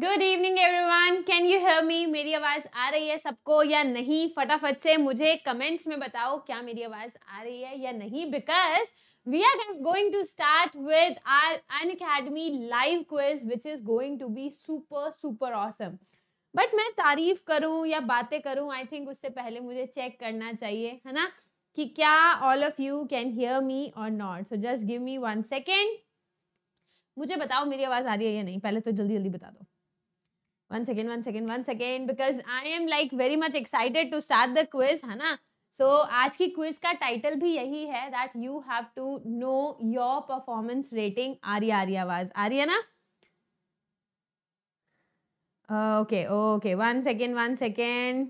Good evening one can you hear me मेरी आवाज़ आ रही है सबको या नहीं फटाफट से मुझे कमेंट्स में बताओ क्या मेरी आवाज़ आ रही है या नहीं because we are going to start with our an academy live quiz which is going to be super super awesome but मैं तारीफ करूं या बातें करूं आई थिंक उससे पहले मुझे चेक करना चाहिए है ना कि क्या all of you can hear me or not so just give me one second मुझे बताओ मेरी आवाज़ आ रही है या नहीं पहले तो जल्दी जल्दी बता दो one second one second one second because I am like very much excited to start the quiz है ना सो so, आज की क्विज का टाइटल भी यही है that you have to know your performance rating Arya Arya आवाज आर्या ना okay okay one second one second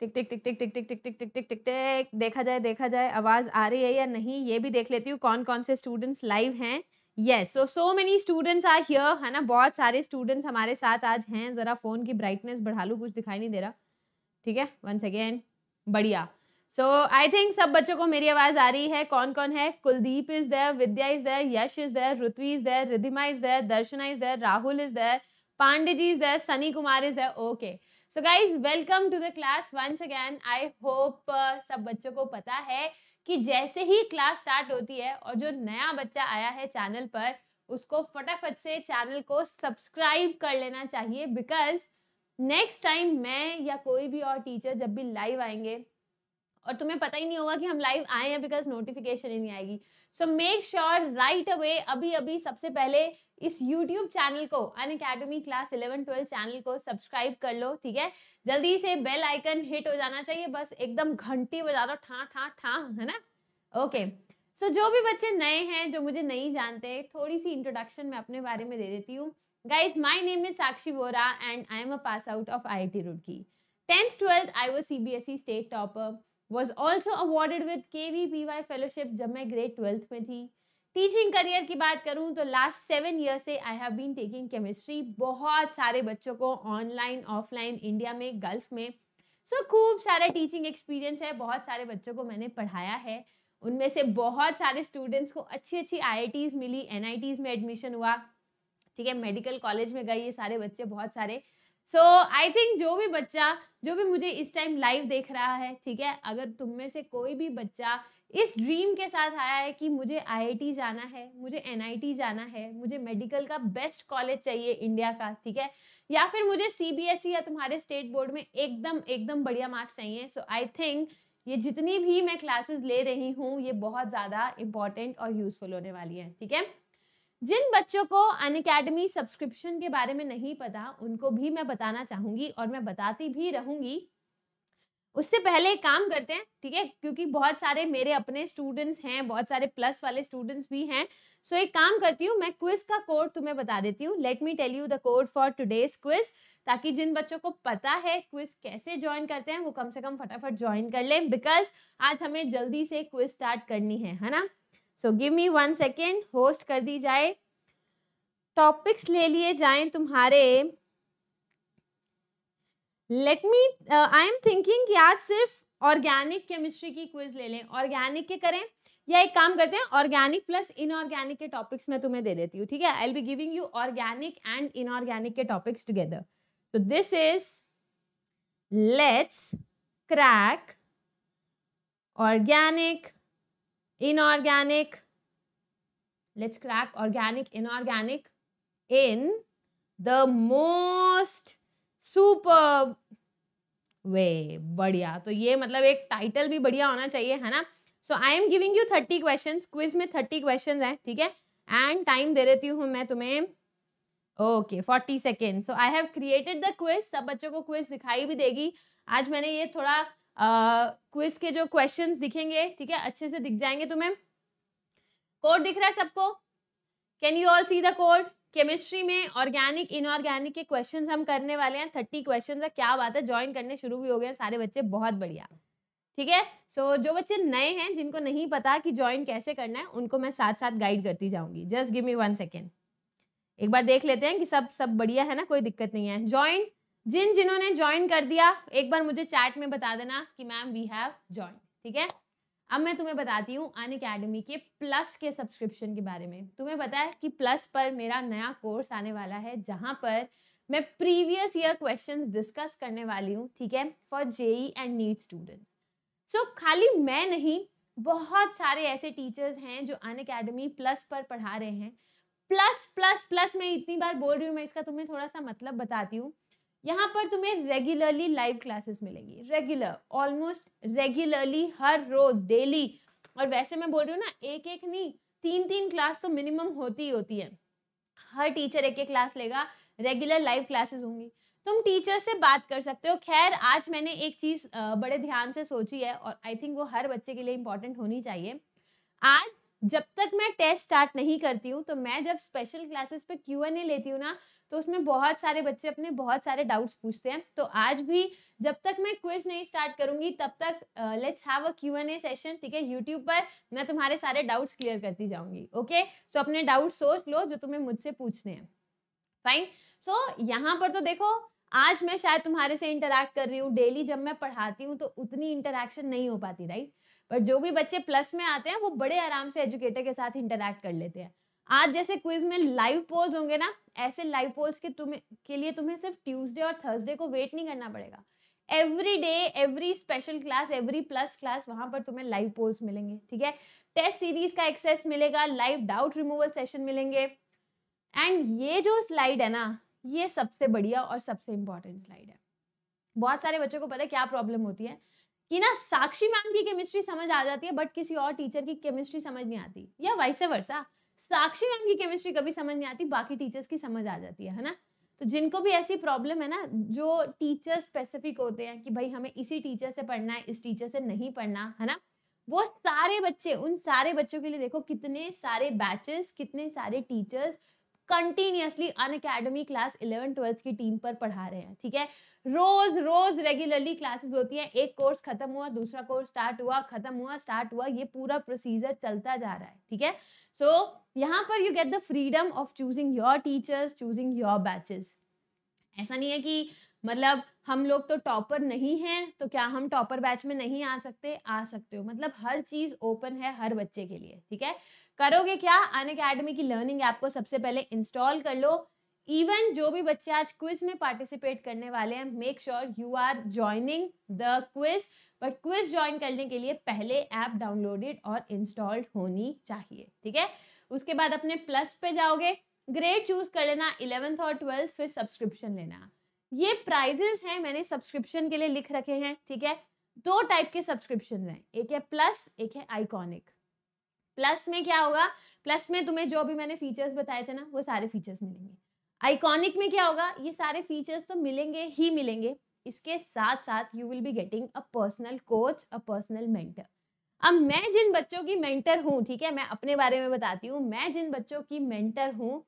tick tick tick tick tick tick tick tick tick tick tick tick देखा जाए देखा जाए आवाज़ आ रही है या नहीं ये भी देख लेती हूँ कौन कौन से स्टूडेंट्स लाइव हैं yes so so many students are here है ना बहुत सारे स्टूडेंट्स हमारे साथ आज हैं ज़रा फ़ोन की ब्राइटनेस बढ़ा लूँ कुछ दिखाई नहीं दे रहा ठीक है वंस अगेन बढ़िया सो आई थिंक सब बच्चों को मेरी आवाज़ आ रही है कौन कौन है Kuldeep is there Vidya is there Yash is there Ritvi is there Ridhima is there Darshana is there Rahul is there Pandey ji is there Sunny Kumar is there okay so guys welcome to the class once again I hope सब बच्चों को पता है कि जैसे ही क्लास स्टार्ट होती है और जो नया बच्चा आया है चैनल पर उसको फटाफट से चैनल को सब्सक्राइब कर लेना चाहिए बिकॉज नेक्स्ट टाइम मैं या कोई भी और टीचर जब भी लाइव आएंगे और तुम्हें पता ही नहीं होगा कि हम लाइव आए हैं बिकॉज नोटिफिकेशन ही नहीं आएगी so make sure right away अभी अभी सबसे पहले इस यूट्यूब चैनल को Unacademy class eleven twelve channel को सब्सक्राइब कर लो ठीक है जल्दी से बेल आइकन हिट हो जाना चाहिए बस एकदम घंटी बजा दो ठा ठा ठा है ना ओके सो जो भी बच्चे नए हैं जो मुझे नहीं जानते थोड़ी सी इंट्रोडक्शन मैं अपने बारे में दे देती हूँ guys my name Sakshi guys my name is sakshi vora and i I a pass out tenth twelfth I वो C B S cbse state topper was also awarded with K V P Y fellowship जब मैं grade twelfth में थी teaching career की बात करूँ तो last seven year से I have been taking chemistry बहुत सारे बच्चों को ऑनलाइन ऑफलाइन इंडिया में गल्फ में सो so, खूब सारा टीचिंग एक्सपीरियंस है बहुत सारे बच्चों को मैंने पढ़ाया है उनमें से बहुत सारे स्टूडेंट्स को अच्छी अच्छी आई मिली एन में एडमिशन हुआ ठीक है मेडिकल कॉलेज में गई ये सारे बच्चे बहुत सारे सो आई थिंक जो भी बच्चा जो भी मुझे इस टाइम लाइव देख रहा है ठीक है अगर तुम में से कोई भी बच्चा इस ड्रीम के साथ आया है कि मुझे आईआईटी जाना है मुझे एनआईटी जाना है मुझे मेडिकल का बेस्ट कॉलेज चाहिए इंडिया का ठीक है या फिर मुझे सीबीएसई e या तुम्हारे स्टेट बोर्ड में एकदम एकदम बढ़िया मार्क्स चाहिए सो आई थिंक ये जितनी भी मैं क्लासेस ले रही हूँ ये बहुत ज़्यादा इंपॉर्टेंट और यूजफुल होने वाली है ठीक है जिन बच्चों को अन अकेडमी सब्सक्रिप्शन के बारे में नहीं पता उनको भी मैं बताना चाहूंगी और मैं बताती भी रहूंगी उससे पहले एक काम करते हैं ठीक है क्योंकि बहुत सारे मेरे अपने स्टूडेंट्स हैं बहुत सारे प्लस वाले स्टूडेंट्स भी हैं सो एक काम करती हूँ मैं क्विज का कोड तुम्हें बता देती हूँ let me tell you the code for today's quiz ताकि जिन बच्चों को पता है क्विज कैसे ज्वाइन करते हैं वो कम से कम फटाफट ज्वाइन कर लें बिकॉज आज हमें जल्दी से क्विज स्टार्ट करनी है है ना so give me one second host कर दी जाए टॉपिक्स ले लिए जाएं तुम्हारे let me I am thinking कि आज सिर्फ ऑर्गेनिक केमिस्ट्री की क्विज ले लें ऑर्गेनिक के करें या एक काम करते हैं ऑर्गेनिक प्लस इनऑर्गेनिक के टॉपिक्स मैं तुम्हें दे देती हूँ ठीक है I'll be giving you organic and inorganic के टॉपिक्स टुगेदर तो this is let's crack organic inorganic let's crack organic inorganic in the most superb way बढ़िया तो ये मतलब एक टाइटल भी बढ़िया होना चाहिए है ना so I am giving you thirty question quiz में थर्टी क्वेश्चन है ठीक है एंड टाइम दे देती हूँ मैं तुम्हें okay forty second so I have created the quiz सब बच्चों को क्विज दिखाई भी देगी आज मैंने ये थोड़ा क्विज के जो क्वेश्चंस दिखेंगे ठीक है अच्छे से दिख जाएंगे तुम्हें कोड दिख रहा है सबको can you all see the code chemistry में ऑर्गेनिक इनऑर्गेनिक के क्वेश्चंस हम करने वाले हैं थर्टी क्वेश्चन है क्या बात है ज्वाइन करने शुरू भी हो गए हैं सारे बच्चे बहुत बढ़िया ठीक है सो so, जो बच्चे नए हैं जिनको नहीं पता कि ज्वाइन कैसे करना है उनको मैं साथ साथ गाइड करती जाऊंगी just give me one second एक बार देख लेते हैं कि सब सब बढ़िया है ना कोई दिक्कत नहीं है ज्वाइन जिन जिन्होंने ज्वाइन कर दिया एक बार मुझे चैट में बता देना कि मैम वी हैव ज्वाइन ठीक है अब मैं तुम्हें बताती हूँ अन अकेडमी के प्लस के सब्सक्रिप्शन के बारे में तुम्हें पता है कि प्लस पर मेरा नया कोर्स आने वाला है जहाँ पर मैं प्रीवियस ईयर क्वेश्चंस डिस्कस करने वाली हूँ ठीक है for JEE and NEET students so खाली मैं नहीं बहुत सारे ऐसे टीचर्स हैं जो अन अकेडमी प्लस पर पढ़ा रहे हैं प्लस प्लस प्लस मैं इतनी बार बोल रही हूँ मैं इसका तुम्हें थोड़ा सा मतलब बताती हूँ यहाँ पर तुम्हें रेगुलरली लाइव क्लासेस मिलेंगी रेगुलर ऑलमोस्ट रेगुलरली हर रोज डेली और वैसे मैं बोल रही हूँ ना एक एक नहीं तीन तीन क्लास तो मिनिमम होती ही होती है हर टीचर एक एक क्लास लेगा रेगुलर लाइव क्लासेस होंगी तुम टीचर से बात कर सकते हो खैर आज मैंने एक चीज बड़े ध्यान से सोची है और आई थिंक वो हर बच्चे के लिए इम्पोर्टेंट होनी चाहिए आज जब तक मैं टेस्ट स्टार्ट नहीं करती हूँ तो मैं जब स्पेशल क्लासेस पे क्यू एन ए लेती हूँ ना तो उसमें बहुत सारे बच्चे अपने बहुत सारे डाउट्स पूछते हैं तो आज भी जब तक मैं क्विज नहीं स्टार्ट करूंगी तब तक let's have a Q and A session ठीक है यूट्यूब पर मैं तुम्हारे सारे डाउट्स क्लियर करती जाऊंगी ओके सो अपने डाउट सोच लो जो तुम्हें मुझसे पूछने हैं फाइन सो यहाँ पर तो देखो आज मैं शायद तुम्हारे से इंटरेक्ट कर रही हूँ डेली जब मैं पढ़ाती हूँ तो उतनी इंटरेक्शन नहीं हो पाती राइट बट जो भी बच्चे प्लस में आते हैं वो बड़े आराम से एजुकेटर के साथ इंटरेक्ट कर लेते हैं आज जैसे क्विज में लाइव पोल्स होंगे ना ऐसे लाइव पोल्स के तुम्हें के लिए तुम्हें सिर्फ ट्यूसडे और थर्सडे को वेट नहीं करना पड़ेगा every day every special class every plus class वहां पर तुम्हें लाइव पोल्स मिलेंगे ठीक है टेस्ट सीरीज का एक्सेस मिलेगा लाइव डाउट रिमूवल सेशन मिलेंगे एंड ये जो स्लाइड है ना ये सबसे बढ़िया और सबसे इंपॉर्टेंट स्लाइड है बहुत सारे बच्चों को पता है क्या प्रॉब्लम होती है कि ना साक्षी मैम की केमिस्ट्री समझ आ जाती है बट किसी और टीचर की केमिस्ट्री समझ नहीं आती या वाइस वर्षा साक्षी मैम की केमिस्ट्री कभी समझ नहीं आती बाकी टीचर्स की समझ आ जाती है है ना तो जिनको भी ऐसी प्रॉब्लम है ना जो टीचर स्पेसिफिक होते हैं कि भाई हमें इसी टीचर से पढ़ना है इस टीचर से नहीं पढ़ना है ना वो सारे बच्चे उन सारे बच्चों के लिए देखो कितने सारे बैचेस कितने सारे teachers continuously Unacademy class eleven twelfth की टीम पर पढ़ा रहे हैं ठीक है रोज रोज रेगुलरली क्लासेस होती हैं एक कोर्स खत्म हुआ दूसरा कोर्स स्टार्ट हुआ खत्म हुआ स्टार्ट हुआ ये पूरा प्रोसीजर चलता जा रहा है ठीक है सो so, यहाँ पर you get the freedom of choosing your teachers choosing your batches ऐसा नहीं है कि मतलब हम लोग तो टॉपर नहीं हैं तो क्या हम टॉपर बैच में नहीं आ सकते आ सकते हो मतलब हर चीज ओपन है हर बच्चे के लिए ठीक है करोगे क्या अन अकेडमी की लर्निंग ऐप को सबसे पहले इंस्टॉल कर लो इवन जो भी बच्चे आज क्विज में पार्टिसिपेट करने वाले हैं make sure you are joining the quiz but quiz join करने के लिए पहले ऐप डाउनलोडेड और इंस्टॉल्ड होनी चाहिए ठीक है उसके बाद अपने प्लस पे जाओगे ग्रेड चूज कर लेना इलेवेंथ और ट्वेल्थ फिर सब्सक्रिप्शन लेना ये प्राइजेस हैं मैंने सब्सक्रिप्शन के लिए लिख रखे हैं ठीक है दो टाइप के सब्सक्रिप्शन हैं एक है प्लस एक है आइकॉनिक प्लस में क्या होगा प्लस में तुम्हें जो भी मैंने फीचर्स बताए थे ना वो सारे फीचर्स मिलेंगे आइकॉनिक में क्या होगा ये सारे फीचर्स तो मिलेंगे ही मिलेंगे इसके साथ साथ you will be getting a personal coach a personal mentor अब मैं जिन बच्चों की मेंटर हूँ ठीक है मैं अपने बारे में बताती हूँ मैं जिन बच्चों की मेंटर हूँ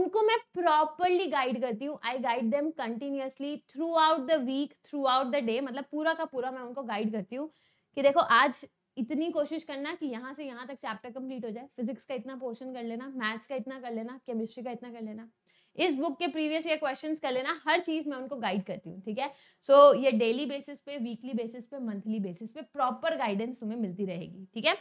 उनको मैं प्रॉपरली गाइड करती हूँ I guide them continuously throughout the week throughout the day मतलब पूरा का पूरा मैं उनको गाइड करती हूँ कि देखो आज इतनी कोशिश करना कि यहाँ से यहाँ तक चैप्टर कंप्लीट हो जाए फिजिक्स का इतना पोर्शन कर लेना मैथ्स का इतना कर लेना केमिस्ट्री का इतना कर लेना इस बुक के प्रीवियस ईयर क्वेश्चंस कर लेना हर चीज मैं उनको गाइड करती हूँ ठीक है सो so, ये डेली बेसिस पे वीकली बेसिस पे मंथली बेसिस पे प्रॉपर गाइडेंस तुम्हें मिलती रहेगी ठीक है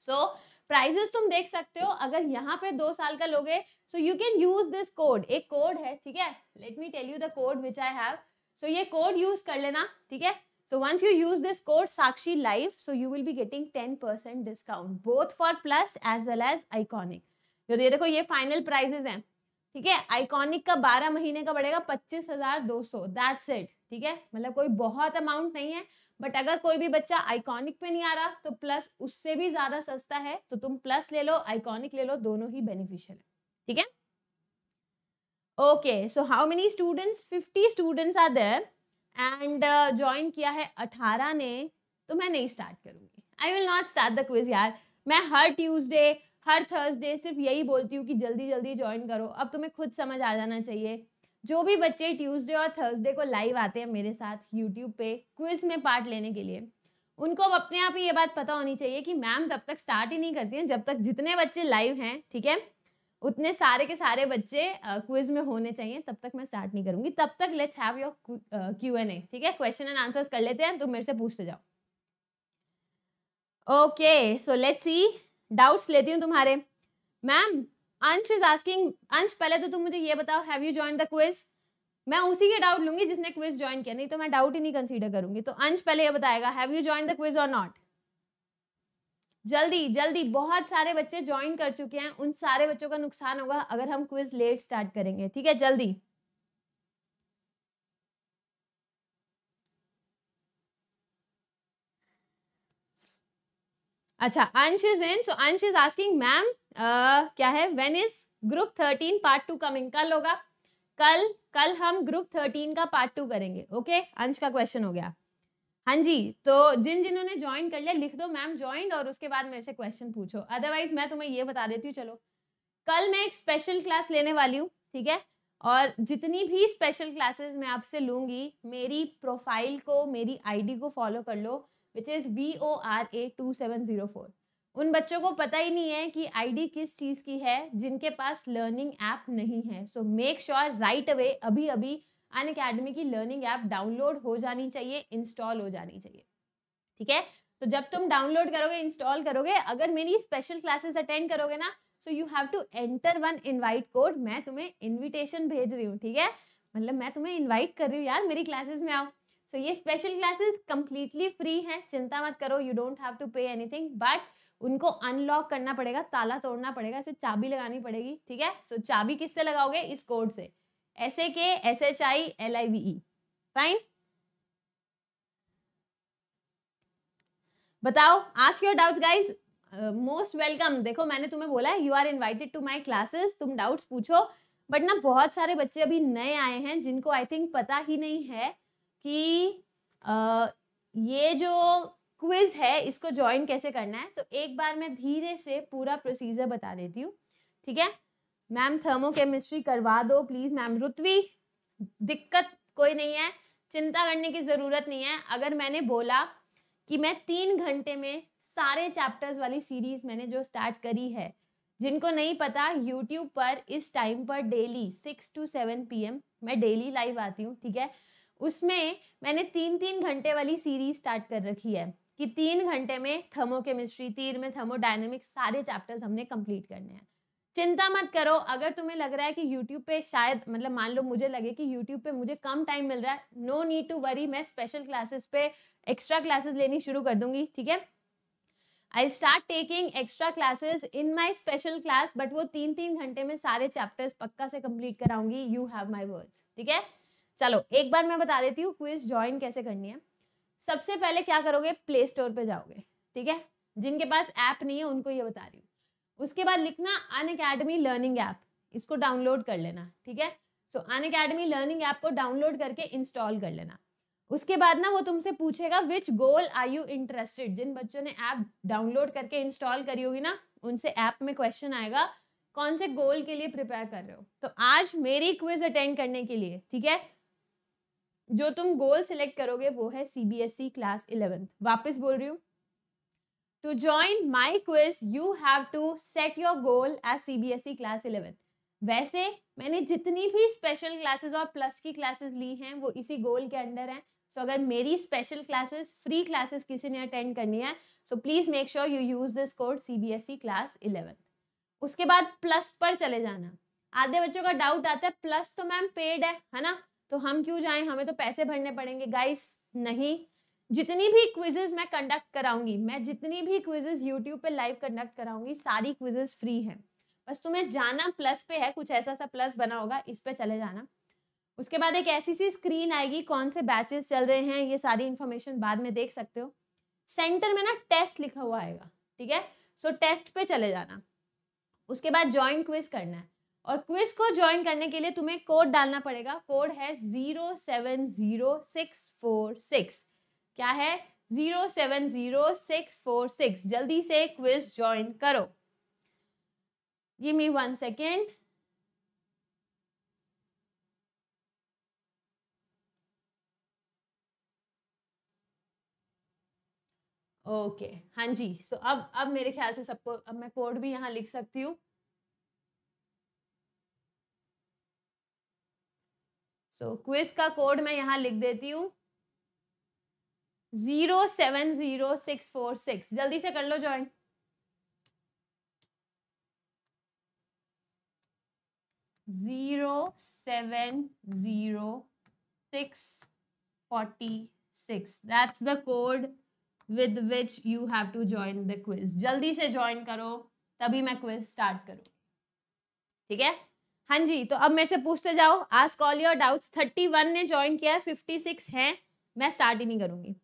सो so, प्राइजेस तुम देख सकते हो अगर यहाँ पे दो साल का लोगे so you can use this code एक कोड है ठीक है let me tell you the code which I have so ये कोड यूज कर लेना ठीक है So once you use this code Sakshi Live, so you will be getting 10% discount both for Plus as well as Iconic. जो तो ये देखो ये फाइनल प्राइजेस हैं ठीक है आइकॉनिक का 12 महीने का बढ़ेगा 25,200 दैट्स इट ठीक है मतलब कोई बहुत अमाउंट नहीं है बट अगर कोई भी बच्चा आइकॉनिक पे नहीं आ रहा तो प्लस उससे भी ज्यादा सस्ता है तो तुम प्लस ले लो आइकॉनिक ले लो दोनों ही बेनिफिशियल है ठीक है okay so how many students 50 students are there and join uh, किया है अठारह ने तो मैं नहीं स्टार्ट करूँगी I will not start the quiz यार मैं हर ट्यूसडे हर थर्सडे सिर्फ यही बोलती हूँ कि जल्दी जल्दी ज्वाइन करो अब तुम्हें खुद समझ आ जाना चाहिए जो भी बच्चे ट्यूसडे और थर्सडे को लाइव आते हैं मेरे साथ यूट्यूब पे क्विज में पार्ट लेने के लिए उनको अब अपने आप ही ये बात पता होनी चाहिए कि मैम तब तक स्टार्ट ही नहीं करती हैं जब तक जितने बच्चे लाइव हैं ठीक है उतने सारे के सारे बच्चे क्विज में होने चाहिए तब तक मैं स्टार्ट नहीं करूंगी तब तक let's have your Q and A ठीक है क्वेश्चन एंड आंसर्स कर लेते हैं तुम मेरे से पूछते जाओ okay so let's see doubts लेती हूँ तुम्हारे मैम अंश इज आस्किंग अंश पहले तो तुम मुझे ये बताओ have you join the quiz मैं उसी के डाउट लूंगी जिसने क्विज ज्वाइन किया नहीं तो मैं डाउट ही नहीं कंसीडर करूंगी तो अंश पहले ये बताएगा have you join the quiz or not जल्दी जल्दी बहुत सारे बच्चे ज्वाइन कर चुके हैं उन सारे बच्चों का नुकसान होगा अगर हम क्विज लेट स्टार्ट करेंगे ठीक है जल्दी अच्छा अंश इज इन सो अंश इज आस्किंग मैम क्या है when is group thirteen part two coming कल होगा कल कल हम ग्रुप थर्टीन का पार्ट टू करेंगे ओके अंश का क्वेश्चन हो गया हाँ जी तो जिन जिन्होंने ज्वाइन कर लिया लिख दो मैम ज्वाइन और उसके बाद मेरे से क्वेश्चन पूछो अदरवाइज मैं तुम्हें ये बता देती हूँ चलो कल मैं एक स्पेशल क्लास लेने वाली हूँ ठीक है और जितनी भी स्पेशल क्लासेस मैं आपसे लूँगी मेरी प्रोफाइल को मेरी आईडी को फॉलो कर लो which is V O R A two seven zero four उन बच्चों को पता ही नहीं है कि आईडी किस चीज़ की है जिनके पास लर्निंग ऐप नहीं है so make sure right away अभी अभी अन अकेडमी की लर्निंग ऐप डाउनलोड हो जानी चाहिए इंस्टॉल हो जानी चाहिए ठीक है तो जब तुम डाउनलोड करोगे इंस्टॉल करोगे अगर मेरी स्पेशल क्लासेस अटेंड करोगे ना so you have to enter one invite code मैं तुम्हें इनविटेशन भेज रही हूँ ठीक है मतलब मैं तुम्हें इनवाइट कर रही हूँ यार मेरी क्लासेस में आओ सो so, ये स्पेशल क्लासेस कम्प्लीटली फ्री हैं चिंता मत करो you don't have to pay anything but उनको अनलॉक करना पड़ेगा ताला तोड़ना पड़ेगा इसे चाबी लगानी पड़ेगी ठीक है सो so, चाबी किससे लगाओगे इस कोड से S A K S H I L I V E fine बताओ ask your doubts guys most welcome देखो मैंने तुम्हें बोला है you are invited to my classes तुम डाउट्स पूछो बट ना बहुत सारे बच्चे अभी नए आए हैं जिनको आई थिंक पता ही नहीं है कि आ, uh, ये जो क्विज है इसको ज्वाइन कैसे करना है तो एक बार मैं धीरे से पूरा प्रोसीजर बता देती हूँ ठीक है मैम थर्मोकेमिस्ट्री करवा दो प्लीज़ मैम रुतवी दिक्कत कोई नहीं है चिंता करने की ज़रूरत नहीं है अगर मैंने बोला कि मैं तीन घंटे में सारे चैप्टर्स वाली सीरीज़ मैंने जो स्टार्ट करी है जिनको नहीं पता यूट्यूब पर इस टाइम पर daily six to seven P मैं डेली लाइव आती हूँ ठीक है उसमें मैंने तीन तीन घंटे वाली सीरीज स्टार्ट कर रखी है कि तीन घंटे में थर्मोकेमिस्ट्री तीर में थर्मोडाइनमिक्स सारे चैप्टर्स हमने कंप्लीट करने हैं चिंता मत करो अगर तुम्हें लग रहा है कि YouTube पे शायद मतलब मान लो मुझे लगे कि YouTube पे मुझे कम टाइम मिल रहा है नो नीड टू वरी मैं स्पेशल क्लासेस पे एक्स्ट्रा क्लासेस लेनी शुरू कर दूंगी ठीक है I start taking extra classes in my special class but वो तीन तीन घंटे में सारे चैप्टर्स पक्का से कंप्लीट कराऊंगी यू हैव माई वर्ड्स ठीक है चलो एक बार मैं बता देती हूँ क्विज ज्वाइन कैसे करनी है सबसे पहले क्या करोगे प्ले स्टोर पर जाओगे ठीक है जिनके पास ऐप नहीं है उनको ये बता रही हूँ उसके बाद लिखना अन अकेडमी लर्निंग ऐप इसको डाउनलोड कर लेना ठीक है so Unacademy learning app को डाउनलोड करके इंस्टॉल कर लेना उसके बाद ना वो तुमसे पूछेगा which goal are you interested जिन बच्चों ने ऐप डाउनलोड करके इंस्टॉल करी होगी ना उनसे ऐप में क्वेश्चन आएगा कौन से गोल के लिए प्रिपेयर कर रहे हो तो आज मेरी क्विज अटेंड करने के लिए ठीक है जो तुम गोल सिलेक्ट करोगे वो है सीबीएसई क्लास इलेवेंथ वापस बोल रही हूँ to my quiz you have to set your goal as C B S E class 11. वैसे मैंने जितनी भी स्पेशल क्लासेस और प्लस की क्लासेस ली हैं वो इसी गोल के अंडर हैं सो so, अगर मेरी स्पेशल क्लासेस फ्री क्लासेस किसी ने अटेंड करनी है so please make sure you use this code C B S E class eleven उसके बाद प्लस पर चले जाना आधे बच्चों का डाउट आता है प्लस तो मैम पेड है है ना तो हम क्यों जाएं हमें तो पैसे भरने पड़ेंगे गाइस नहीं जितनी भी क्विजेज मैं कंडक्ट कराऊंगी मैं जितनी भी क्विजेज यूट्यूब पे लाइव कंडक्ट कराऊंगी सारी क्विजेज फ्री हैं बस तुम्हें जाना प्लस पे है कुछ ऐसा सा प्लस बना होगा इस पे चले जाना उसके बाद एक ऐसी सी स्क्रीन आएगी कौन से बैचेस चल रहे हैं ये सारी इन्फॉर्मेशन बाद में देख सकते हो सेंटर में ना टेस्ट लिखा हुआ आएगा ठीक है सो टेस्ट पे चले जाना उसके बाद ज्वाइन क्विज करना है और क्विज को ज्वाइन करने के लिए तुम्हें कोड डालना पड़ेगा कोड है zero seven zero six four six क्या है zero seven zero six four six जल्दी से क्विज ज्वाइन करो give me one second okay okay, हाँ जी सो so, अब अब मेरे ख्याल से सबको अब मैं कोड भी यहाँ लिख सकती हूँ सो so, क्विज का कोड मैं यहाँ लिख देती हूँ zero seven zero six four six जल्दी से कर लो join zero seven zero six forty six that's the code with which you have to join the quiz जल्दी से ज्वाइन करो तभी मैं क्विज स्टार्ट करूँ ठीक है हाँ जी तो अब मेरे से पूछते जाओ आज call your doubts thirty one ने ज्वाइन किया है फिफ्टी सिक्स हैं मैं स्टार्ट ही नहीं करूँगी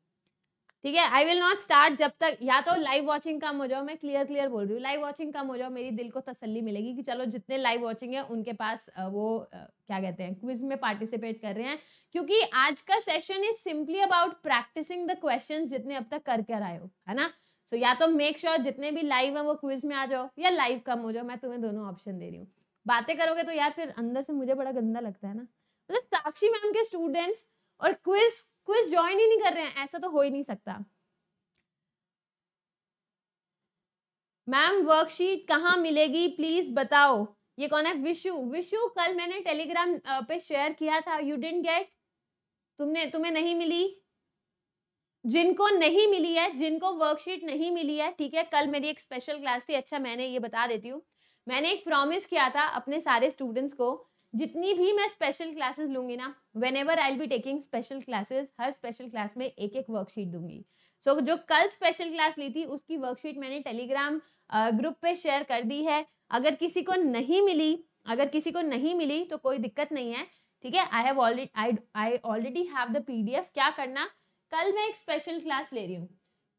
ठीक है आई विल नॉट स्टार्ट जब तक या तो लाइव वॉचिंग कम हो जाओ मैं क्लियर क्लियर बोल रही हूँ लाइव वॉचिंग कम हो जाओ मेरी दिल को तसल्ली मिलेगी कि चलो जितने लाइव वॉचिंग है उनके पास वो क्या कहते हैं क्विज में पार्टिसिपेट कर रहे हैं क्योंकि आज का session is simply about practising the question जितने अब तक कर कर आयो है ना सो so, या तो मेक श्योर sure जितने भी लाइव है वो क्विज में आ जाओ या लाइव कम हो जाओ मैं तुम्हें दोनों ऑप्शन दे रही हूँ बातें करोगे तो यार फिर अंदर से मुझे बड़ा गंदा लगता है ना मतलब साक्षी मैम के स्टूडेंट्स और क्विज क्विज ज्वाइन ही नहीं कर रहे हैं ऐसा तो हो ही नहीं सकता मैम वर्कशीट कहाँ मिलेगी प्लीज बताओ ये कौन है विशु विशु कल मैंने टेलीग्राम पे शेयर किया था यू डिंट गेट तुमने तुम्हें नहीं मिली जिनको नहीं मिली है जिनको वर्कशीट नहीं मिली है ठीक है कल मेरी एक स्पेशल क्लास थी अच्छा मैंने ये बता देती हूँ मैंने एक प्रॉमिस किया था अपने सारे स्टूडेंट्स को जितनी भी मैं स्पेशल क्लासेस लूंगी ना whenever I be taking special classes हर स्पेशल क्लास में एक एक वर्कशीट दूंगी सो so, जो कल स्पेशल क्लास ली थी उसकी वर्कशीट मैंने टेलीग्राम ग्रुप पे शेयर कर दी है अगर किसी को नहीं मिली अगर किसी को नहीं मिली तो कोई दिक्कत नहीं है ठीक है I have already I already have the P क्या करना कल मैं एक स्पेशल क्लास ले रही हूँ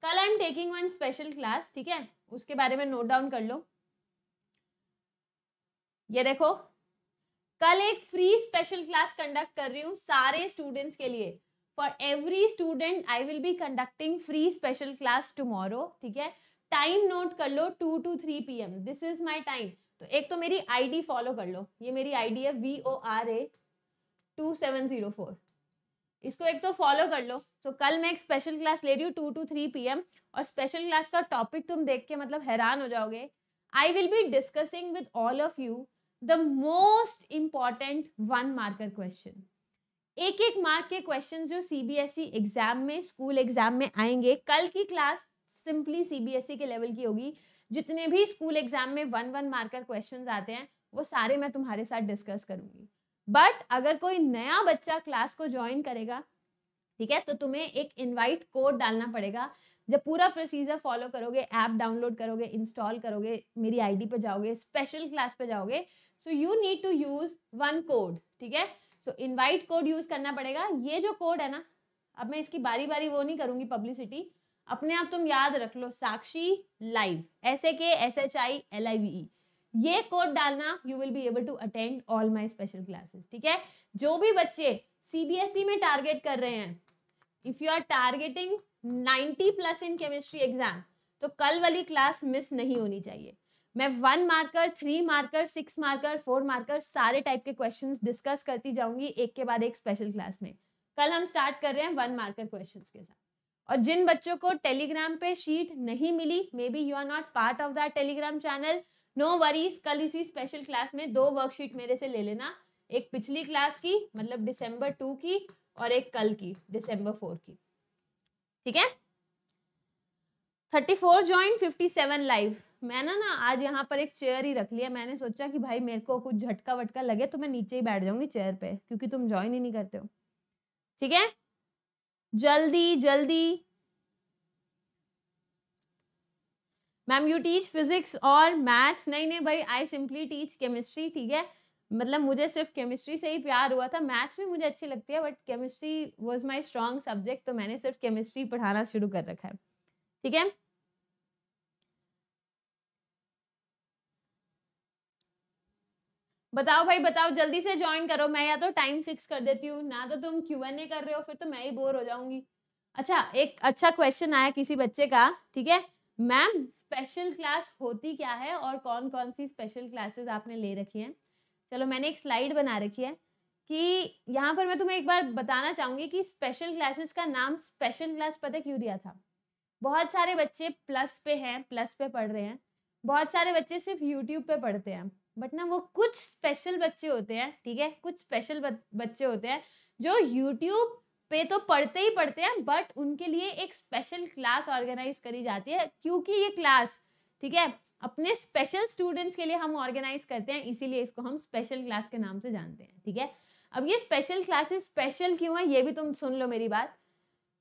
कल I am taking one special class ठीक है उसके बारे में नोट डाउन कर लो ये देखो कल एक फ्री स्पेशल क्लास कंडक्ट कर रही हूँ सारे स्टूडेंट्स के लिए for every student I will be conducting free special class tomorrow ठीक है टाइम नोट कर लो two to three P M this is my time तो एक तो मेरी आईडी फॉलो कर लो ये मेरी आईडी है V O R A two seven zero four इसको एक तो फॉलो कर लो तो so, कल मैं एक स्पेशल क्लास ले रही हूँ two to three P M और स्पेशल क्लास का टॉपिक तुम देख के मतलब हैरान हो जाओगे I will be discussing with all of you the most important one marker question एक एक मार्क के क्वेश्चन जो सीबीएसई एग्जाम e में स्कूल एग्जाम में आएंगे कल की क्लास सिंपली सीबीएसई के लेवल की होगी जितने भी स्कूल एग्जाम में वन वन मार्कर क्वेश्चन आते हैं वो सारे मैं तुम्हारे साथ डिस्कस करूंगी बट अगर कोई नया बच्चा क्लास को ज्वाइन करेगा ठीक है तो तुम्हें एक इनवाइट कोड डालना पड़ेगा जब पूरा प्रोसीजर फॉलो करोगे ऐप डाउनलोड करोगे इंस्टॉल करोगे मेरी आईडी पे जाओगे स्पेशल क्लास पे जाओगे so you need to use one code ठीक है सो इनवाइट कोड यूज करना पड़ेगा ये जो कोड है ना अब मैं इसकी बारी बारी वो नहीं करूंगी पब्लिसिटी अपने आप तुम याद रख लो साक्षी live S A K S H I L I V ये कोड डालना you will be able to attend all my special classes ठीक है जो भी बच्चे सीबीएसई e में टारगेट कर रहे हैं if you are targeting 90 plus in chemistry exam तो कल वाली क्लास मिस नहीं होनी चाहिए मैं one marker three marker six marker four marker सारे टाइप के क्वेश्चन डिस्कस करती जाऊंगी एक के बाद एक स्पेशल क्लास में कल हम स्टार्ट कर रहे हैं वन मार्कर क्वेश्चन के साथ और जिन बच्चों को टेलीग्राम पे शीट नहीं मिली may be you are not part of that Telegram channel no worries कल इसी स्पेशल क्लास में दो वर्कशीट मेरे से ले लेना एक पिछली क्लास की मतलब दिसंबर टू की और एक कल की दिसंबर फोर की ठीक है thirty four join fifty seven live मैंने ना आज यहाँ पर एक चेयर ही रख लिया मैंने सोचा कि भाई मेरे को कुछ झटका वटका लगे तो मैं नीचे ही बैठ जाऊंगी चेयर पे क्योंकि तुम ज्वाइन ही नहीं करते हो ठीक है जल्दी जल्दी मैम यू टीच फिजिक्स और मैथ्स नहीं नहीं भाई आई सिंपली टीच केमिस्ट्री ठीक है मतलब मुझे सिर्फ केमिस्ट्री से ही प्यार हुआ था मैथ्स भी मुझे अच्छी लगती है but chemistry was my strong subject तो मैंने सिर्फ केमिस्ट्री पढ़ाना शुरू कर रखा है ठीक है बताओ भाई बताओ जल्दी से ज्वाइन करो मैं या तो टाइम फिक्स कर देती हूँ ना तो तुम क्यू एन ए कर रहे हो फिर तो मैं ही बोर हो जाऊंगी अच्छा एक अच्छा क्वेश्चन आया किसी बच्चे का ठीक है मैम स्पेशल क्लास होती क्या है और कौन कौन सी स्पेशल क्लासेस आपने ले रखी हैं चलो मैंने एक स्लाइड बना रखी है कि यहाँ पर मैं तुम्हें एक बार बताना चाहूँगी कि स्पेशल क्लासेस का नाम स्पेशल क्लास पता क्यों दिया था बहुत सारे बच्चे प्लस पे हैं प्लस पे पढ़ रहे हैं बहुत सारे बच्चे सिर्फ यूट्यूब पे पढ़ते हैं बट ना वो कुछ स्पेशल बच्चे होते हैं ठीक है कुछ स्पेशल बच्चे होते हैं जो यूट्यूब पे तो पढ़ते ही पढ़ते हैं बट उनके लिए एक स्पेशल क्लास ऑर्गेनाइज करी जाती है क्योंकि ये क्लास ठीक है अपने स्पेशल स्टूडेंट्स के लिए हम ऑर्गेनाइज करते हैं इसीलिए इसको हम स्पेशल क्लास के नाम से जानते हैं ठीक है अब ये स्पेशल क्लासेस स्पेशल क्यों है ये भी तुम सुन लो मेरी बात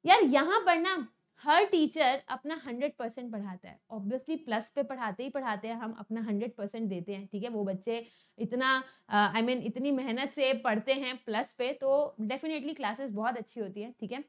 यार यहाँ पढ़ना हर टीचर अपना हंड्रेड परसेंट पढ़ाता है ऑब्वियसली प्लस पे पढ़ाते ही पढ़ाते हैं हम अपना हंड्रेड परसेंट देते हैं ठीक है वो बच्चे इतना आई uh, मीन mean, इतनी मेहनत से पढ़ते हैं प्लस पे तो डेफिनेटली क्लासेस बहुत अच्छी होती हैं ठीक है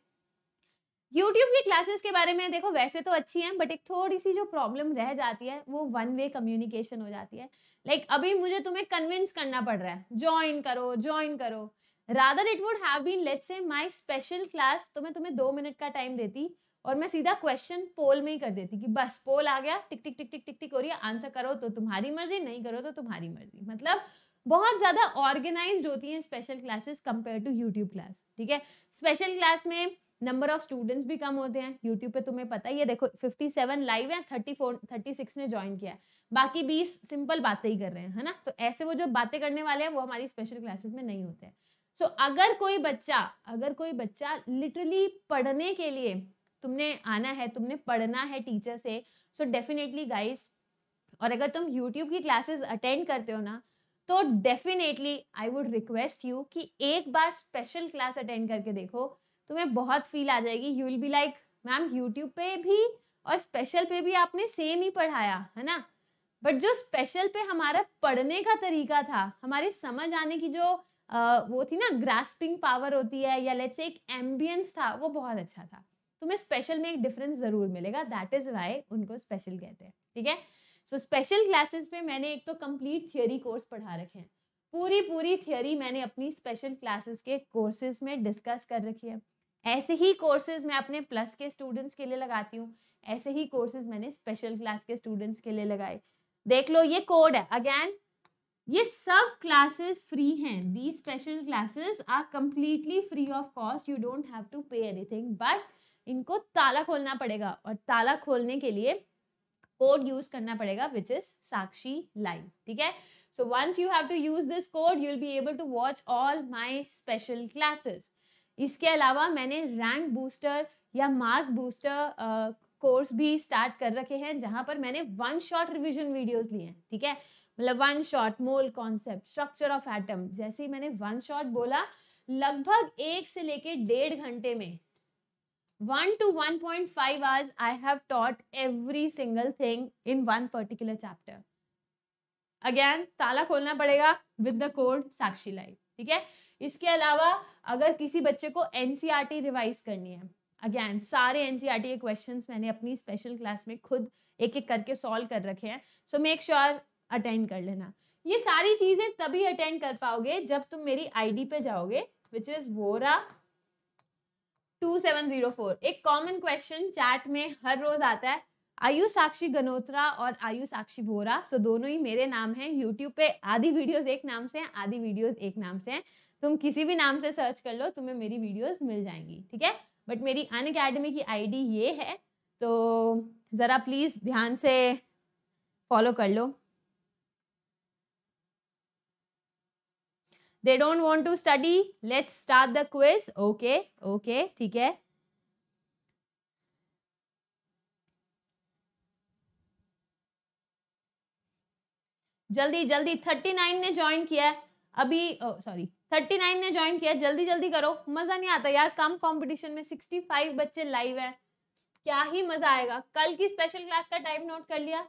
यूट्यूब की क्लासेस के बारे में देखो वैसे तो अच्छी हैं बट एक थोड़ी सी जो प्रॉब्लम रह जाती है वो वन वे कम्युनिकेशन हो जाती है लाइक like, अभी मुझे तुम्हें कन्विंस करना पड़ रहा है ज्वाइन करो ज्वाइन करो rather it would have been let's say my special class तो मैं तुम्हें दो मिनट का टाइम देती और मैं सीधा क्वेश्चन पोल में ही कर देती कि बस पोल आ गया टिक टिक टिक टिक टिक टिक हो रही है आंसर करो तो तुम्हारी मर्जी नहीं करो तो तुम्हारी मर्जी मतलब बहुत ज़्यादा ऑर्गेनाइज होती हैं special classes compare to YouTube class ठीक है स्पेशल क्लास में नंबर ऑफ स्टूडेंट्स भी कम होते हैं यूट्यूब पे तुम्हें पता ही है देखो 57 लाइव है 34 36 ने ज्वाइन किया है बाकी 20 सिंपल बातें ही कर रहे हैं है ना तो ऐसे वो जो बातें करने वाले हैं वो हमारी स्पेशल क्लासेस में नहीं होते हैं सो so, अगर कोई बच्चा अगर कोई बच्चा लिटरली पढ़ने के लिए तुमने आना है तुमने पढ़ना है टीचर से सो डेफिनेटली गाइस और अगर तुम यूट्यूब की क्लासेस अटेंड करते हो ना तो definitely I would request you कि एक बार स्पेशल क्लास अटेंड करके देखो तुम्हें बहुत फील आ जाएगी you will be like ma'am YouTube पे भी और स्पेशल पे भी आपने सेम ही पढ़ाया है ना बट जो स्पेशल पे हमारा पढ़ने का तरीका था हमारे समझ आने की जो आ, वो थी ना ग्रास्पिंग पावर होती है या लेट्स एक एम्बियंस था वो बहुत अच्छा था तुम्हें स्पेशल में एक डिफरेंस ज़रूर मिलेगा दैट इज़ वाई उनको स्पेशल कहते हैं ठीक है सो स्पेशल क्लासेस में मैंने एक तो कंप्लीट थियोरी कोर्स पढ़ा रखे हैं पूरी पूरी थियोरी मैंने अपनी स्पेशल क्लासेस के कोर्सेज में डिस्कस कर रखी है ऐसे ही कोर्सेज मैं अपने प्लस के स्टूडेंट्स के लिए लगाती हूँ ऐसे ही कोर्सेज मैंने स्पेशल क्लास के स्टूडेंट्स के लिए लगाए देख लो ये कोड है अगैन ये सब क्लासेस फ्री हैं the special classes are completely free of cost you don't have to pay anything but इनको ताला खोलना पड़ेगा और ताला खोलने के लिए कोड यूज करना पड़ेगा विच इज साक्षी लाइव ठीक है so once you have to use this code you'll be able to watch all my special classes इसके अलावा मैंने रैंक बूस्टर या मार्क बूस्टर कोर्स भी स्टार्ट कर रखे हैं जहां पर मैंने वन शॉट रिविजन वीडियोज लिए हैं ठीक है मतलब one shot mole concept structure of atom जैसे ही मैंने वन शॉट बोला लगभग एक से लेके डेढ़ घंटे में one two one point five hours I have taught every single thing in one particular chapter again ताला खोलना पड़ेगा with the code Sakshi live ठीक है इसके अलावा अगर किसी बच्चे को एनसीईआरटी रिवाइज e करनी है अगेन सारे एनसीईआरटी e के क्वेश्चंस मैंने अपनी स्पेशल क्लास में खुद एक एक करके सॉल्व कर रखे हैं सो मेक श्योर अटेंड कर लेना ये सारी चीज़ें तभी अटेंड कर पाओगे जब तुम मेरी आईडी पे जाओगे विच इज़ वोरा 2704 एक कॉमन क्वेश्चन चैट में हर रोज आता है आयु साक्षी गनोत्रा और आयु साक्षी बोरा सो दोनों ही मेरे नाम हैं यूट्यूब पे आधी वीडियोस एक नाम से हैं आधी वीडियोस एक नाम से हैं तुम किसी भी नाम से सर्च कर लो तुम्हें मेरी वीडियोस मिल जाएंगी ठीक है बट मेरी अन अकेडमी की आईडी ये है तो ज़रा प्लीज़ ध्यान से फॉलो कर लो they don't want to study let's start the quiz okay okay ठीक है जल्दी जल्दी थर्टी नाइन ने ज्वाइन किया है अभी सॉरी oh, थर्टी नाइन ने ज्वाइन किया जल्दी जल्दी करो मज़ा नहीं आता यार कम कंपटीशन में सिक्सटी फाइव बच्चे लाइव हैं क्या ही मज़ा आएगा कल की स्पेशल क्लास का टाइम नोट कर लिया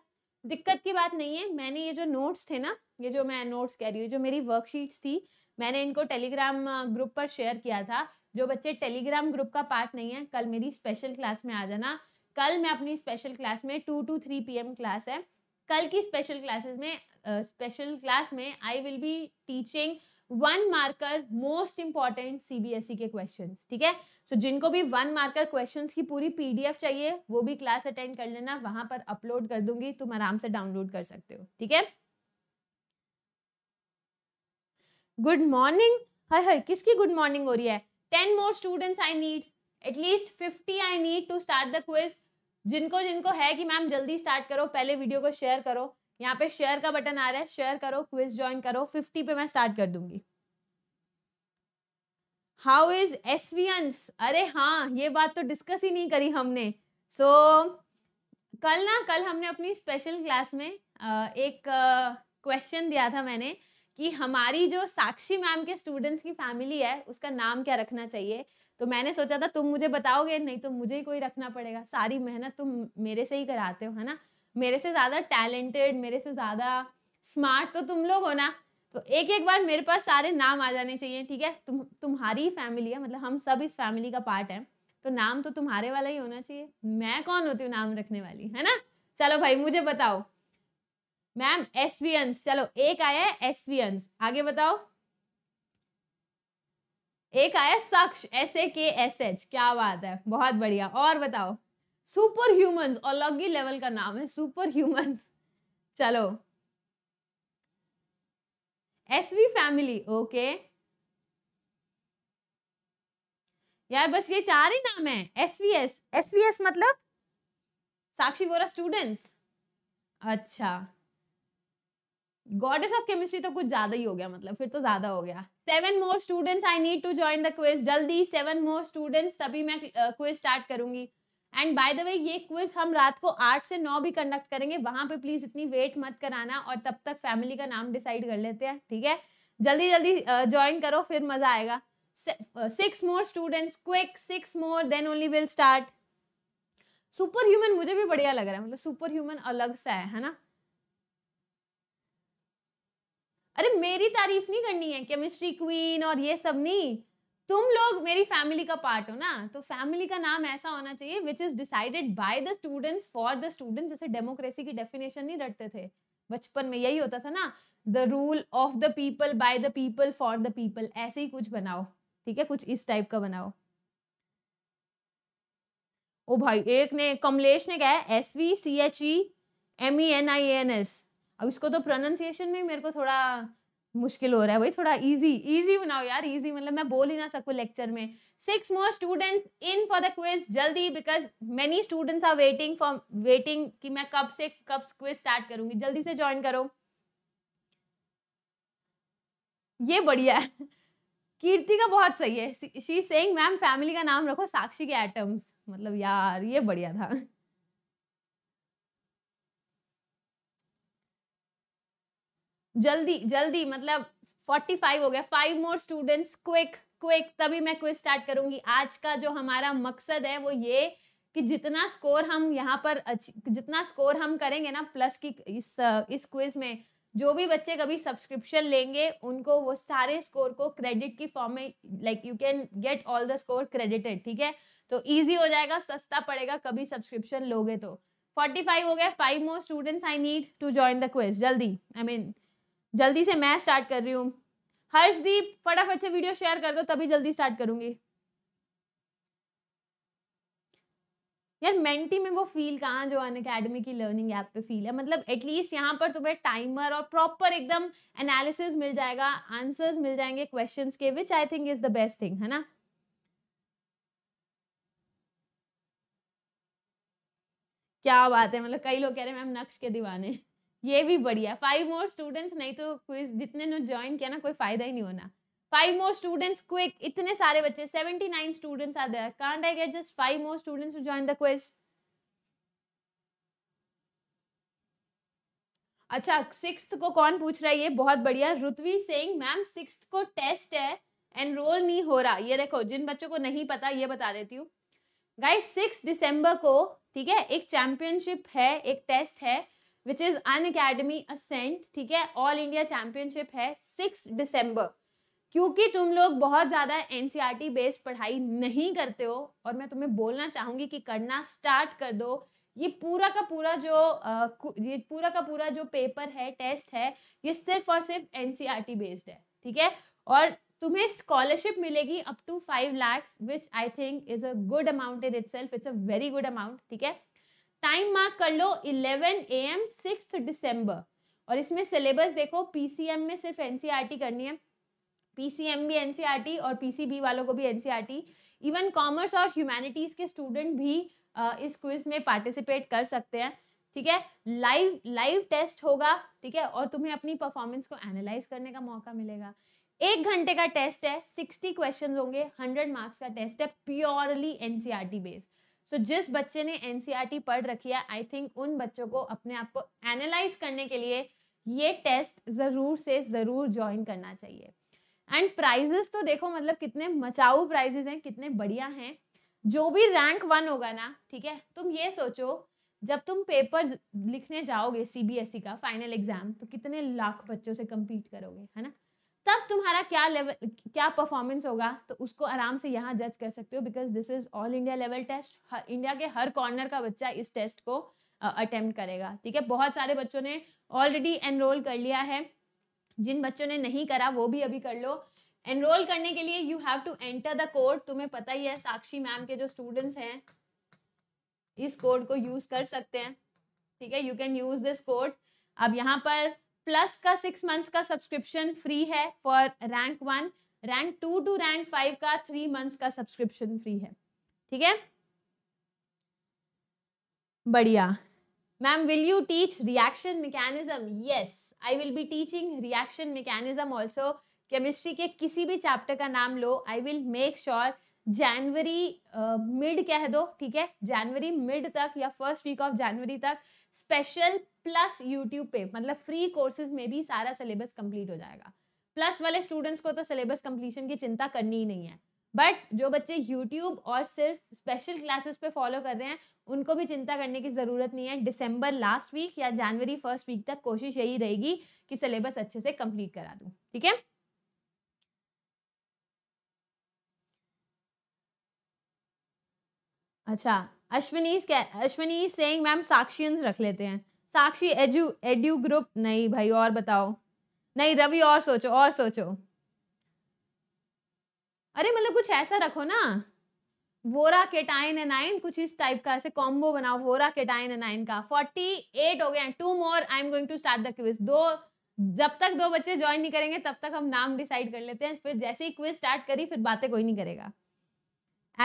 दिक्कत की बात नहीं है मैंने ये जो नोट्स थे ना ये जो मैं नोट्स कह रही हूँ जो मेरी वर्कशीट्स थी मैंने इनको टेलीग्राम ग्रुप पर शेयर किया था जो बच्चे टेलीग्राम ग्रुप का पार्ट नहीं है कल मेरी स्पेशल क्लास में आ जाना कल मैं अपनी स्पेशल क्लास में two to three P class है कल की स्पेशल क्लासेस में स्पेशल uh, क्लास में I will be teaching one marker most important CBSE के क्वेश्चन ठीक है सो जिनको भी वन मार्कर क्वेश्चन की पूरी पीडीएफ चाहिए वो भी क्लास अटेंड कर लेना वहां पर अपलोड कर दूंगी तुम आराम से डाउनलोड कर सकते हो ठीक है गुड मॉर्निंग हाय हाय किसकी गुड मॉर्निंग हो रही है ten more students I need at least fifty I need to start the quiz जिनको जिनको है कि मैम जल्दी स्टार्ट करो पहले वीडियो को शेयर करो यहाँ पे शेयर का बटन आ रहा है शेयर करो क्विज ज्वाइन करो फिफ्टी पे मैं स्टार्ट कर दूंगी हाउ इज एसवियंस अरे हाँ ये बात तो डिस्कस ही नहीं करी हमने सो so, कल ना कल हमने अपनी स्पेशल क्लास में एक क्वेश्चन दिया था मैंने कि हमारी जो साक्षी मैम के स्टूडेंट्स की फैमिली है उसका नाम क्या रखना चाहिए तो मैंने सोचा था तुम मुझे बताओगे नहीं तो मुझे ही कोई रखना पड़ेगा सारी मेहनत तुम मेरे से ही कराते हो है ना मेरे से ज़्यादा टैलेंटेड मेरे से ज़्यादा स्मार्ट तो तुम लोग हो ना तो एक एक बार मेरे पास सारे नाम आ जाने चाहिए ठीक है तुम तुम्हारी फैमिली है मतलब हम सब इस फैमिली का पार्ट है तो नाम तो तुम्हारे वाला ही होना चाहिए मैं कौन होती हूँ नाम रखने वाली है ना चलो भाई मुझे बताओ मैम एसवीएंस चलो एक आया है एसवीएंस आगे बताओ एक आया सक्ष S A K S H क्या बात है बहुत बढ़िया और बताओ सुपर ह्यूमंस अलग लेवल का नाम है सुपर ह्यूमंस चलो एसवी फैमिली ओके यार बस ये चार ही नाम है एसवीएस एसवीएस मतलब साक्षी बोरा स्टूडेंट्स अच्छा गॉडेस ऑफ केमिस्ट्री तो कुछ ज्यादा ही हो गया मतलब फिर तो ज्यादा हो गया seven more students I need to join the quiz जल्दी सेवन मोर स्टूडेंट्स तभी मैं क्विज स्टार्ट करूंगी एंड बाय द वे ये क्विज हम रात को आठ से नौ भी कंडक्ट करेंगे वहां पे प्लीज इतनी वेट मत कराना और तब तक फैमिली का नाम डिसाइड कर लेते हैं ठीक है जल्दी जल्दी ज्वाइन करो फिर मजा आएगा six more students quick six more then only will start super human मुझे भी बढ़िया लग रहा है मतलब सुपर ह्यूमन अलग सा है है ना अरे मेरी तारीफ नहीं करनी है केमिस्ट्री क्वीन और ये सब नहीं तुम लोग मेरी फैमिली का पार्ट हो ना तो फैमिली का नाम ऐसा होना चाहिए which is decided by the students for the student जैसे डेमोक्रेसी की डेफिनेशन नहीं रटते थे बचपन में यही होता था ना the rule of the people by the people for the people ऐसे ही कुछ बनाओ ठीक है कुछ इस टाइप का बनाओ ओ भाई एक ने कमलेश ने कहा S V C H E M E N I N S अब इसको तो प्रोनाउंसिएशन में मेरे को थोड़ा मुश्किल हो रहा है भाई थोड़ा इजी इजी बनाओ यार इजी मतलब मैं बोल ही ना सकूं लेक्चर में six more students in for the quiz जल्दी because many students are waiting for waiting कि मैं कब से कब क्विज स्टार्ट करूंगी जल्दी से ज्वाइन करो ये बढ़िया है कीर्ति का बहुत सही है शी सेइंग मैम फैमिली का नाम रखो साक्षी के एटम्स मतलब यार ये बढ़िया था जल्दी जल्दी मतलब 45 हो गया five more students quick quick तभी मैं क्विज स्टार्ट करूंगी आज का जो हमारा मकसद है वो ये कि जितना स्कोर हम यहाँ पर जितना स्कोर हम करेंगे ना प्लस की इस इस क्विज में जो भी बच्चे कभी सब्सक्रिप्शन लेंगे उनको वो सारे स्कोर को क्रेडिट की फॉर्म में like you can get all the score credited ठीक है तो इजी हो जाएगा सस्ता पड़ेगा कभी सब्सक्रिप्शन लोगे तो 45 हो गया five more students I need to join the quiz जल्दी आई I मीन mean, जल्दी से मैं स्टार्ट कर रही हूँ हर्षदीप फटाफट से वीडियो शेयर कर दो तभी जल्दी स्टार्ट करूंगी यार मेंटी में वो फील कहाँ जो अन अकेडमी की लर्निंग ऐप पे फील है मतलब एटलीस्ट यहाँ पर तुम्हें टाइमर और प्रॉपर एकदम एनालिसिस मिल जाएगा आंसर्स मिल जाएंगे क्वेश्चंस के which I think is the best thing है ना क्या बात है मतलब कई लोग कह रहे हैं मैम नक्श के दीवाने ये भी बढ़िया फाइव मोर स्टूडेंट्स नहीं तो क्विज जितने ने ज्वाइन किया ना कोई फायदा ही नहीं होना फाइव मोर स्टूडेंट्स क्विक इतने सारे बच्चे सेवेंटी नाइन स्टूडेंट्स आ there can't I get just five more students to join the quiz अच्छा सिक्स को कौन पूछ रहा है ये बहुत बढ़िया रुतवी सिंह मैम सिक्स को टेस्ट है एनरोल नहीं हो रहा ये देखो जिन बच्चों को नहीं पता ये बता देती हूँ गाइस सिक्स दिसंबर को ठीक है एक चैंपियनशिप है एक टेस्ट है which is Unacademy Ascent ठीक है ऑल इंडिया चैंपियनशिप है सिक्स डिसम्बर क्योंकि तुम लोग बहुत ज़्यादा एन बेस्ड e पढ़ाई नहीं करते हो और मैं तुम्हें बोलना चाहूँगी कि करना स्टार्ट कर दो ये पूरा का पूरा जो ये पूरा का पूरा जो पेपर है टेस्ट है ये सिर्फ और सिर्फ एन बेस्ड e है ठीक है और तुम्हें स्कॉलरशिप मिलेगी up to five lakhs which I think is a good amount in itself it's a very good amount ठीक है टाइम मार्क कर लो 11 ए एम सिक्स दिसंबर और इसमें सिलेबस देखो पीसीएम में सिर्फ एनसीईआरटी e करनी है पीसीएम भी एनसीईआरटी e और पीसीबी वालों को भी एनसीईआरटी इवन कॉमर्स और ह्यूमैनिटीज के स्टूडेंट भी इस क्विज में पार्टिसिपेट कर सकते हैं ठीक है लाइव लाइव टेस्ट होगा ठीक है और तुम्हें अपनी परफॉर्मेंस को एनालाइज करने का मौका मिलेगा एक घंटे का टेस्ट है सिक्सटी क्वेश्चन होंगे हंड्रेड मार्क्स का टेस्ट है purely NCERT based so so, जिस बच्चे ने एनसीईआरटी e पढ़ रखी है आई थिंक उन बच्चों को अपने आप को एनालाइज करने के लिए ये टेस्ट ज़रूर से ज़रूर ज्वाइन करना चाहिए एंड प्राइजेस तो देखो मतलब कितने मचाऊ प्राइजेस हैं कितने बढ़िया हैं जो भी रैंक वन होगा ना ठीक है तुम ये सोचो जब तुम पेपर लिखने जाओगे सीबीएसई e का फाइनल एग्जाम तो कितने लाख बच्चों से कम्पीट करोगे है ना तब तुम्हारा क्या लेवल क्या परफॉर्मेंस होगा तो उसको आराम से यहाँ जज कर सकते हो because this is all India level test India के हर कॉर्नर का बच्चा इस टेस्ट को अटेम्प्ट करेगा ठीक है बहुत सारे बच्चों ने ऑलरेडी एनरोल कर लिया है जिन बच्चों ने नहीं करा वो भी अभी कर लो एनरोल करने के लिए you have to enter the code तुम्हें पता ही है साक्षी मैम के जो स्टूडेंट्स हैं इस कोड को यूज कर सकते हैं ठीक है you can use this code अब यहाँ पर प्लस का सिक्स मंथ्स का सब्सक्रिप्शन फ्री है for rank one rank two to rank five का थ्री मंथ्स का सब्सक्रिप्शन फ्री है ठीक है बढ़िया ma'am will you teach reaction mechanism yes I will be teaching reaction mechanism also chemistry के किसी भी चैप्टर का नाम लो I will make sure January mid कह दो ठीक है जनवरी मिड तक या फर्स्ट वीक ऑफ जनवरी तक स्पेशल प्लस यूट्यूब पे मतलब फ्री कोर्सेज में भी सारा सिलेबस कंप्लीट हो जाएगा प्लस वाले स्टूडेंट्स को तो सिलेबस कंप्लीशन की चिंता करनी ही नहीं है बट जो बच्चे यूट्यूब और सिर्फ स्पेशल क्लासेस पे फॉलो कर रहे हैं उनको भी चिंता करने की ज़रूरत नहीं है दिसंबर लास्ट वीक या जनवरी फर्स्ट वीक तक कोशिश यही रहेगी कि सिलेबस अच्छे से कंप्लीट करा दूँ ठीक है अच्छा अश्विनी अश्विनी सेइंग मैम साक्षियंस रख लेते हैं साक्षी एजू एड्यू ग्रुप नहीं भाई और बताओ नहीं रवि और सोचो और सोचो अरे मतलब कुछ ऐसा रखो ना वोरा केटाइन एनाइन कुछ इस टाइप का ऐसे कॉम्बो बनाओ वोरा केटाइन एनाइन का फोर्टी एट हो गया two more I am going to start the quiz दो जब तक दो बच्चे ज्वाइन नहीं करेंगे तब तक हम नाम डिसाइड कर लेते हैं फिर जैसे ही क्विज स्टार्ट करी फिर बातें कोई नहीं करेगा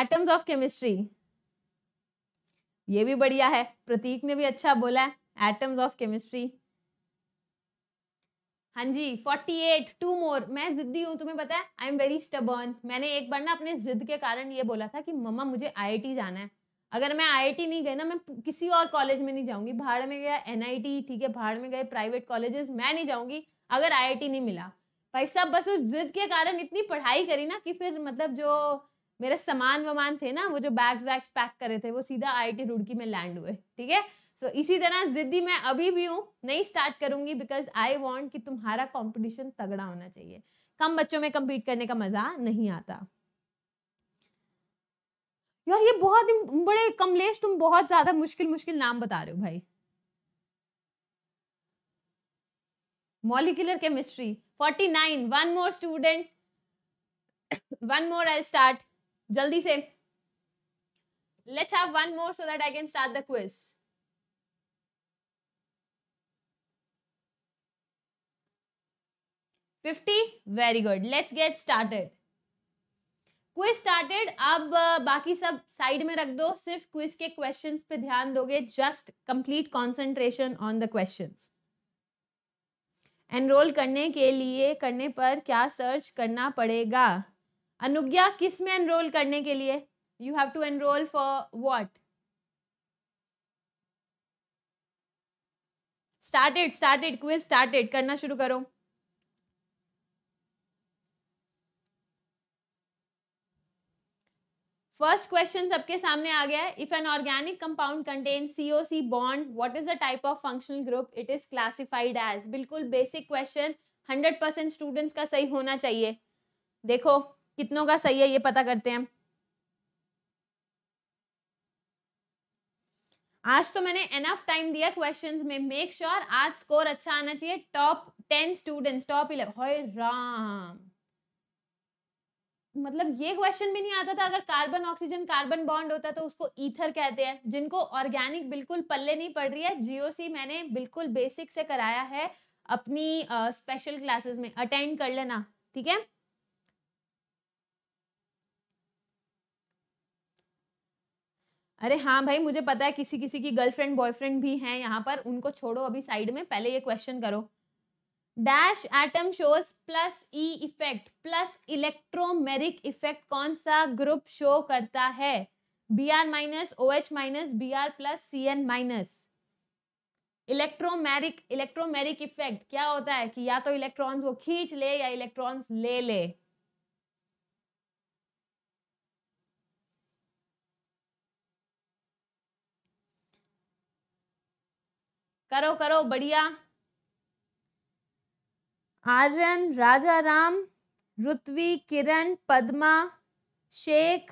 एटम्स ऑफ केमिस्ट्री ये भी बढ़िया है प्रतीक ने भी अच्छा बोला है एटम्स ऑफ केमिस्ट्री हाँ जी फोर्टी एट टू मोर मैं जिद्दी हूँ तुम्हें पता है आई एम वेरी स्टबर्न मैंने एक बार ना अपने जिद के कारण ये बोला था कि मम्मा मुझे आई जाना है अगर मैं आई नहीं गई ना मैं किसी और कॉलेज में नहीं जाऊँगी भाड़ में गया एन ठीक है भाड़ में गए प्राइवेट कॉलेजेस मैं नहीं जाऊँगी अगर आई नहीं मिला भाई साहब बस उस जिद के कारण इतनी पढ़ाई करी ना कि फिर मतलब जो मेरे सामान वामान थे ना वो जो बैग्स वैग्स पैक करे थे वो सीधा टी रुड़की में लैंड हुए ठीक है सो so, इसी तरह जिद्दी मैं अभी भी हूँ नहीं स्टार्ट करूंगी बिकॉज आई वॉन्ट कि तुम्हारा कॉम्पिटिशन तगड़ा होना चाहिए कम बच्चों में कम्पीट करने का मजा नहीं आता यार ये बहुत बड़े कमलेश तुम बहुत ज्यादा मुश्किल मुश्किल नाम बता रहे हो भाई molecular chemistry forty nine one more student one more I start जल्दी से let's have one more so that I can start the quiz fifty very good let's get started quiz started अब बाकी सब साइड में रख दो सिर्फ quiz के क्वेश्चंस पे ध्यान दोगे just complete concentration on the questions enrol करने के लिए करने पर क्या सर्च करना पड़ेगा अनुज्ञा किस में एनरोल करने के लिए you have to enrol for what started started quiz started करना शुरू करो फर्स्ट क्वेश्चन सबके सामने आ गया है if an organic compound contain COC bond what is the type of functional group it is classified as बिल्कुल basic question hundred percent students का सही होना चाहिए देखो कितनों का सही है ये पता करते हैं आज तो मैंने एनफ टाइम दिया क्वेश्चंस में मेक श्योर sure आज स्कोर अच्छा आना चाहिए top ten students top eleven Ram मतलब ये क्वेश्चन भी नहीं आता था अगर कार्बन ऑक्सीजन कार्बन बॉन्ड होता तो उसको ईथर कहते हैं जिनको ऑर्गेनिक बिल्कुल पल्ले नहीं पड़ रही है जीओसी मैंने बिल्कुल बेसिक से कराया है अपनी स्पेशल uh, क्लासेस में अटेंड कर लेना ठीक है अरे हाँ भाई मुझे पता है किसी किसी की गर्लफ्रेंड बॉयफ्रेंड भी हैं यहाँ पर उनको छोड़ो अभी साइड में पहले ये क्वेश्चन करो dash atom shows plus E effect plus electromeric effect कौन सा ग्रुप शो करता है B R minus O H minus B R plus C N minus electromeric electromeric effect क्या होता है कि या तो इलेक्ट्रॉन्स वो खींच ले या इलेक्ट्रॉन्स ले ले करो करो बढ़िया आर्यन राजा राम रुत्वी किरण पद्मा शेख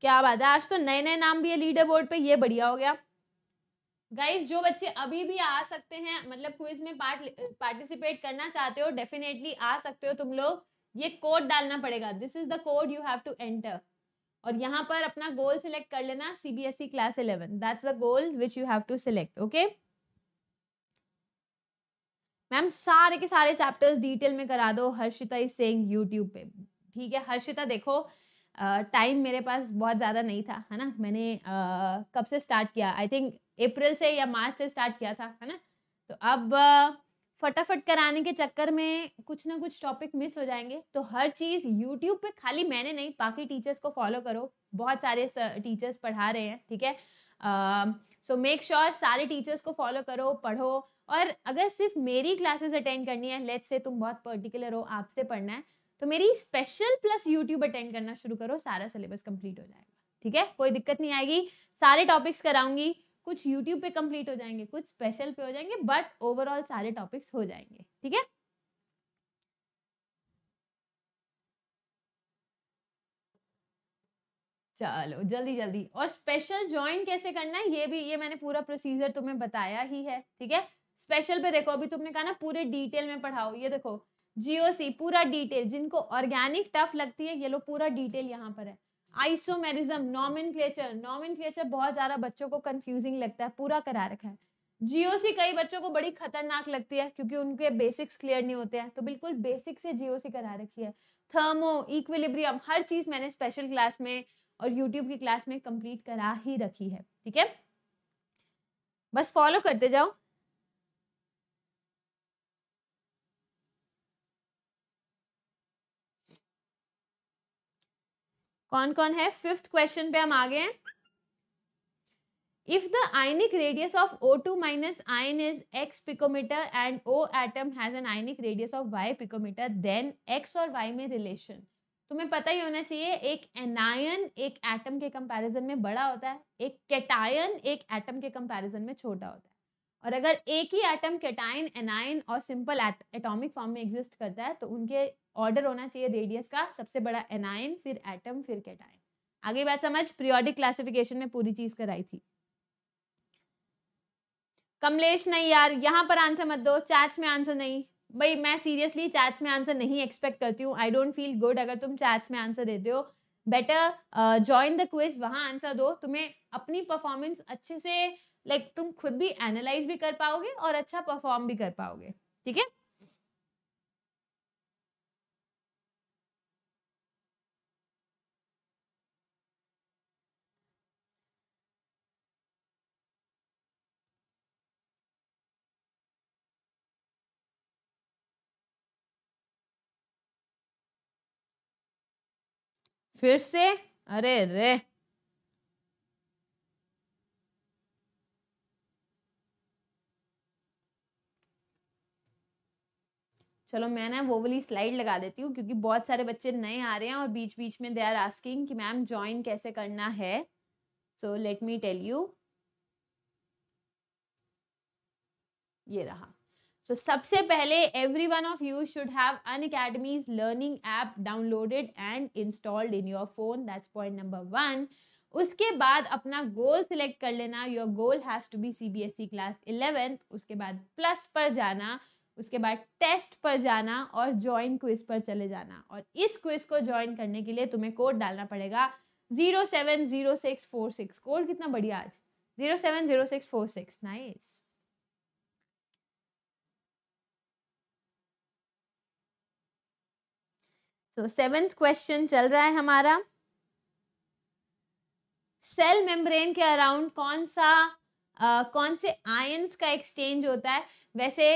क्या बात है आज तो नए नए नाम भी है लीडर बोर्ड पे ये बढ़िया हो गया गाइस जो बच्चे अभी भी आ सकते हैं मतलब क्विज में पार्ट पार्टिसिपेट करना चाहते हो डेफिनेटली आ सकते हो तुम लोग ये कोड डालना पड़ेगा this is the code you have to enter और यहाँ पर अपना गोल सिलेक्ट कर लेना CBSE class eleven that's the goal which you have to select okay ma'am सारे के सारे चैप्टर्स डिटेल में करा दो हर्षिता इज सेइंग यूट्यूब पे ठीक है हर्षिता देखो टाइम मेरे पास बहुत ज़्यादा नहीं था है ना मैंने कब से स्टार्ट किया आई थिंक अप्रैल से या मार्च से स्टार्ट किया था है ना तो अब फटाफट कराने के चक्कर में कुछ ना कुछ टॉपिक मिस हो जाएंगे तो हर चीज़ यूट्यूब पे खाली मैंने नहीं बाकी टीचर्स को फॉलो करो बहुत सारे टीचर्स पढ़ा रहे हैं ठीक है सो मेक श्योर सारे टीचर्स को फॉलो करो पढ़ो और अगर सिर्फ मेरी क्लासेस अटेंड करनी है लेट्स से तुम बहुत पर्टिकुलर हो आपसे पढ़ना है तो मेरी स्पेशल प्लस यूट्यूब अटेंड करना शुरू करो सारा सिलेबस कंप्लीट हो जाएगा ठीक है कोई दिक्कत नहीं आएगी सारे टॉपिक्स कराऊंगी कुछ यूट्यूब पे कंप्लीट हो जाएंगे कुछ स्पेशल पे हो जाएंगे बट ओवरऑल सारे टॉपिक्स हो जाएंगे ठीक है चलो जल्दी जल्दी और स्पेशल ज्वाइन कैसे करना है ये भी ये मैंने पूरा प्रोसीजर तुम्हें बताया ही है ठीक है स्पेशल पे देखो अभी तुमने कहा ना पूरे डिटेल में पढ़ाओ ये देखो जीओसी पूरा डिटेल जिनको ऑर्गेनिक टफ लगती है ये लोग पूरा डिटेल यहाँ पर है isomerism nomenclature nomenclature बहुत ज्यादा बच्चों को कंफ्यूजिंग लगता है पूरा करा रखा है जीओसी कई बच्चों को बड़ी खतरनाक लगती है क्योंकि उनके बेसिक्स क्लियर नहीं होते हैं तो बिल्कुल बेसिक से जीओसी करा रखी है थर्मो इक्विलिब्रियम हर चीज मैंने स्पेशल क्लास में और यूट्यूब की क्लास में कंप्लीट करा ही रखी है ठीक है बस फॉलो करते जाओ कौन कौन है फिफ्थ क्वेश्चन पे हम आ गए हैं if the the radius of O two minus ion is X picometre and O atom has an ionic radius of Y picometre then X और वाई में रिलेशन तुम्हें पता ही होना चाहिए एक एनायन एक एटम के कंपैरिजन में बड़ा होता है एक कैटायन एक एटम के कंपैरिजन में छोटा होता है और अगर एक ही एटम कैटायन एनायन और सिंपल एटॉमिक फॉर्म में एग्जिस्ट करता है तो उनके ऑर्डर होना चाहिए रेडियस का सबसे बड़ा एनाइन फिर एटम फिर कैटाइन आगे बात समझ प्रियोडिक क्लासिफिकेशन में पूरी चीज कराई थी कमलेश नहीं यार यहाँ पर आंसर मत दो चैट्स में आंसर नहीं भाई मैं सीरियसली चैट्स में आंसर नहीं एक्सपेक्ट करती हूँ आई डोंट फील गुड अगर तुम चैट्स में आंसर देते हो बेटर जॉइन द क्विज वहाँ आंसर दो तुम्हें अपनी परफॉर्मेंस अच्छे से लाइक like, तुम खुद भी एनालाइज भी कर पाओगे और अच्छा परफॉर्म भी कर पाओगे ठीक है फिर से अरे रे चलो मैं ना वो वाली स्लाइड लगा देती हूँ क्योंकि बहुत सारे बच्चे नए आ रहे हैं और बीच बीच में दे आर आस्किंग कि मैम ज्वाइन कैसे करना है so let me tell you ये रहा सो so, सबसे पहले every one of you should have Unacademy's learning app downloaded and installed in your phone that's point number one उसके बाद अपना गोल सिलेक्ट कर लेना your goal has to be C B S E class eleventh उसके बाद plus पर जाना उसके बाद टेस्ट पर जाना और ज्वाइन क्विज पर चले जाना और इस क्विज को ज्वाइन करने के लिए तुम्हें कोड डालना पड़ेगा zero seven zero six four six code कितना बढ़िया आज zero seven zero six four six nice तो सेवेंथ क्वेश्चन चल रहा है हमारा सेल मेम्ब्रेन के अराउंड कौन सा आ, कौन से आयंस का एक्सचेंज होता है वैसे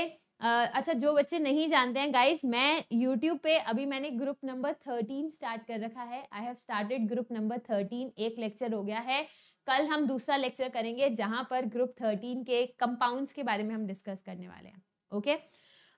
आ, अच्छा जो बच्चे नहीं जानते हैं गाइस मैं यूट्यूब पे अभी मैंने ग्रुप नंबर थर्टीन स्टार्ट कर रखा है I have started group number thirteen एक लेक्चर हो गया है कल हम दूसरा लेक्चर करेंगे जहां पर ग्रुप थर्टीन के कंपाउंड्स के बारे में हम डिस्कस करने वाले हैं ओके okay?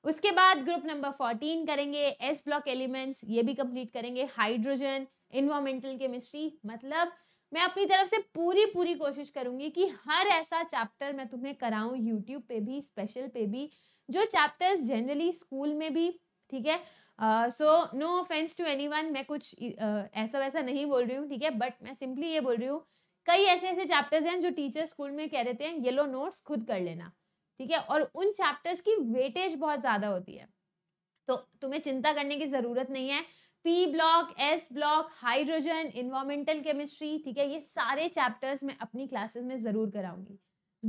उसके बाद ग्रुप नंबर फोर्टीन करेंगे एस ब्लॉक एलिमेंट्स ये भी कंप्लीट करेंगे हाइड्रोजन इन्वामेंटल केमिस्ट्री मतलब मैं अपनी तरफ से पूरी पूरी कोशिश करूंगी कि हर ऐसा चैप्टर मैं तुम्हें कराऊं यूट्यूब पे भी स्पेशल पे भी जो चैप्टर्स जनरली स्कूल में भी ठीक है so no offence to any one मैं कुछ uh, ऐसा वैसा नहीं बोल रही हूँ ठीक है बट मैं सिंपली ये बोल रही हूँ कई ऐसे ऐसे चैप्टर्स हैं जो टीचर स्कूल में कह देते हैं येलो नोट्स खुद कर लेना ठीक है और उन चैप्टर्स की वेटेज बहुत ज्यादा होती है तो तुम्हें चिंता करने की जरूरत नहीं है P block S block hydrogen environmental chemistry ठीक है ये सारे चैप्टर्स मैं अपनी क्लासेस में ज़रूर कराऊंगी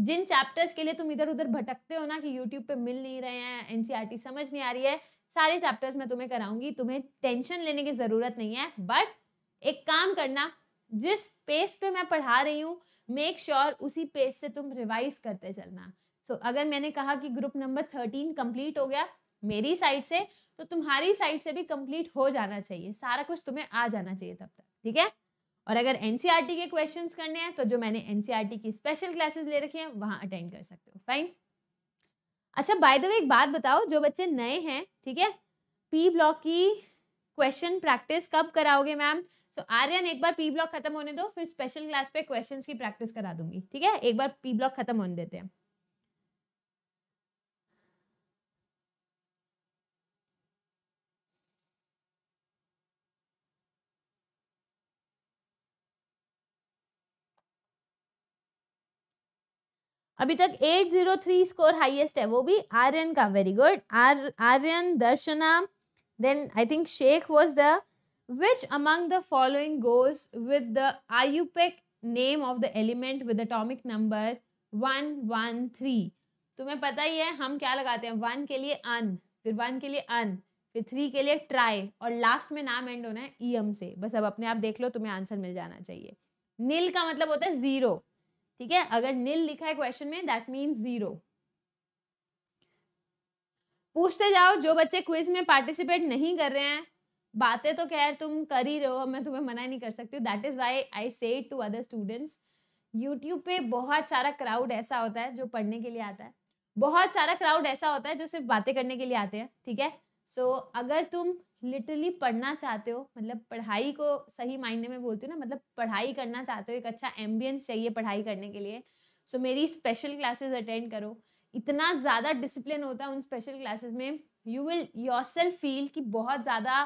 जिन चैप्टर्स के लिए तुम इधर उधर भटकते हो ना कि यूट्यूब पे मिल नहीं रहे हैं एनसीईआरटी e समझ नहीं आ रही है सारे चैप्टर्स मैं तुम्हें कराऊंगी तुम्हें टेंशन लेने की ज़रूरत नहीं है बट एक काम करना जिस पेस पे मैं पढ़ा रही हूँ मेक श्योर उसी पेज से तुम रिवाइज करते चलना सो so, अगर मैंने कहा कि ग्रुप नंबर थर्टीन कंप्लीट हो गया मेरी साइड से तो तुम्हारी साइड से भी कंप्लीट हो जाना चाहिए सारा कुछ तुम्हें आ जाना चाहिए तब तक ठीक है और अगर एनसीआर e के क्वेश्चन करने हैं तो जो मैंने एनसीआर e की स्पेशल क्लासेस ले रखी हैं वहाँ अटेंड कर सकते हो फाइन अच्छा बाय द वे एक बात बताओ जो बच्चे नए हैं ठीक है पी ब्लॉक की क्वेश्चन प्रैक्टिस कब कराओगे मैम सो so, आर्यन एक बार पी ब्लॉक खत्म होने दो फिर स्पेशल क्लास पे क्वेश्चंस की प्रैक्टिस करा दूंगी ठीक है एक बार पी ब्लॉक खत्म होने देते हैं अभी तक 803 स्कोर हाईएस्ट है वो भी आर्यन का very good R Aryan Darshana then I think Shaikh was the the following the with the IUPAC name of the element with atomic number one one three तुम्हें पता ही है हम क्या लगाते हैं वन के लिए अन फिर वन के लिए अन फिर थ्री के लिए ट्राई और लास्ट में नाम एंड होना है ई e एम से बस अब अपने आप देख लो तुम्हें आंसर मिल जाना चाहिए नील का मतलब होता है जीरो ठीक है अगर नील लिखा है क्वेश्चन में दैट मीन्स जीरो पूछते जाओ जो बच्चे क्विज में पार्टिसिपेट नहीं कर रहे हैं बातें तो खैर तुम कर ही रहो मैं तुम्हें मना नहीं कर सकती दैट इज वाई आई से टू अदर स्टूडेंट्स यूट्यूब पे बहुत सारा क्राउड ऐसा होता है जो पढ़ने के लिए आता है बहुत सारा क्राउड ऐसा होता है जो सिर्फ बातें करने के लिए आते हैं ठीक है सो so, अगर तुम लिटरली पढ़ना चाहते हो मतलब पढ़ाई को सही मायने में बोलती हो ना मतलब पढ़ाई करना चाहते हो एक अच्छा एम्बियंस चाहिए पढ़ाई करने के लिए सो so, मेरी स्पेशल क्लासेस अटेंड करो इतना ज़्यादा डिसिप्लिन होता है उन स्पेशल क्लासेस में you will yourself feel कि बहुत ज़्यादा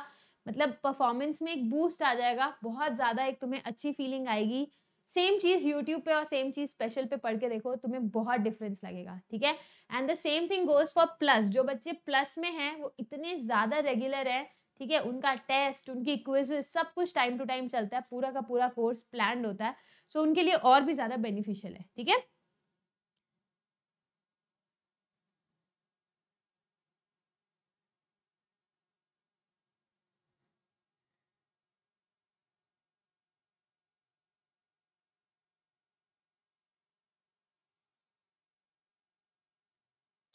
मतलब परफॉर्मेंस में एक बूस्ट आ जाएगा बहुत ज़्यादा एक तुम्हें अच्छी फीलिंग आएगी सेम चीज़ यूट्यूब पे और सेम चीज़ स्पेशल पे पढ़ के देखो तुम्हें बहुत डिफरेंस लगेगा ठीक है and the same thing goes for plus जो बच्चे प्लस में हैं वो इतने ज़्यादा रेगुलर हैं ठीक है उनका टेस्ट उनकी क्विज सब कुछ टाइम टू टाइम चलता है पूरा का पूरा कोर्स प्लान होता है सो so, उनके लिए और भी ज़्यादा बेनिफिशियल है ठीक है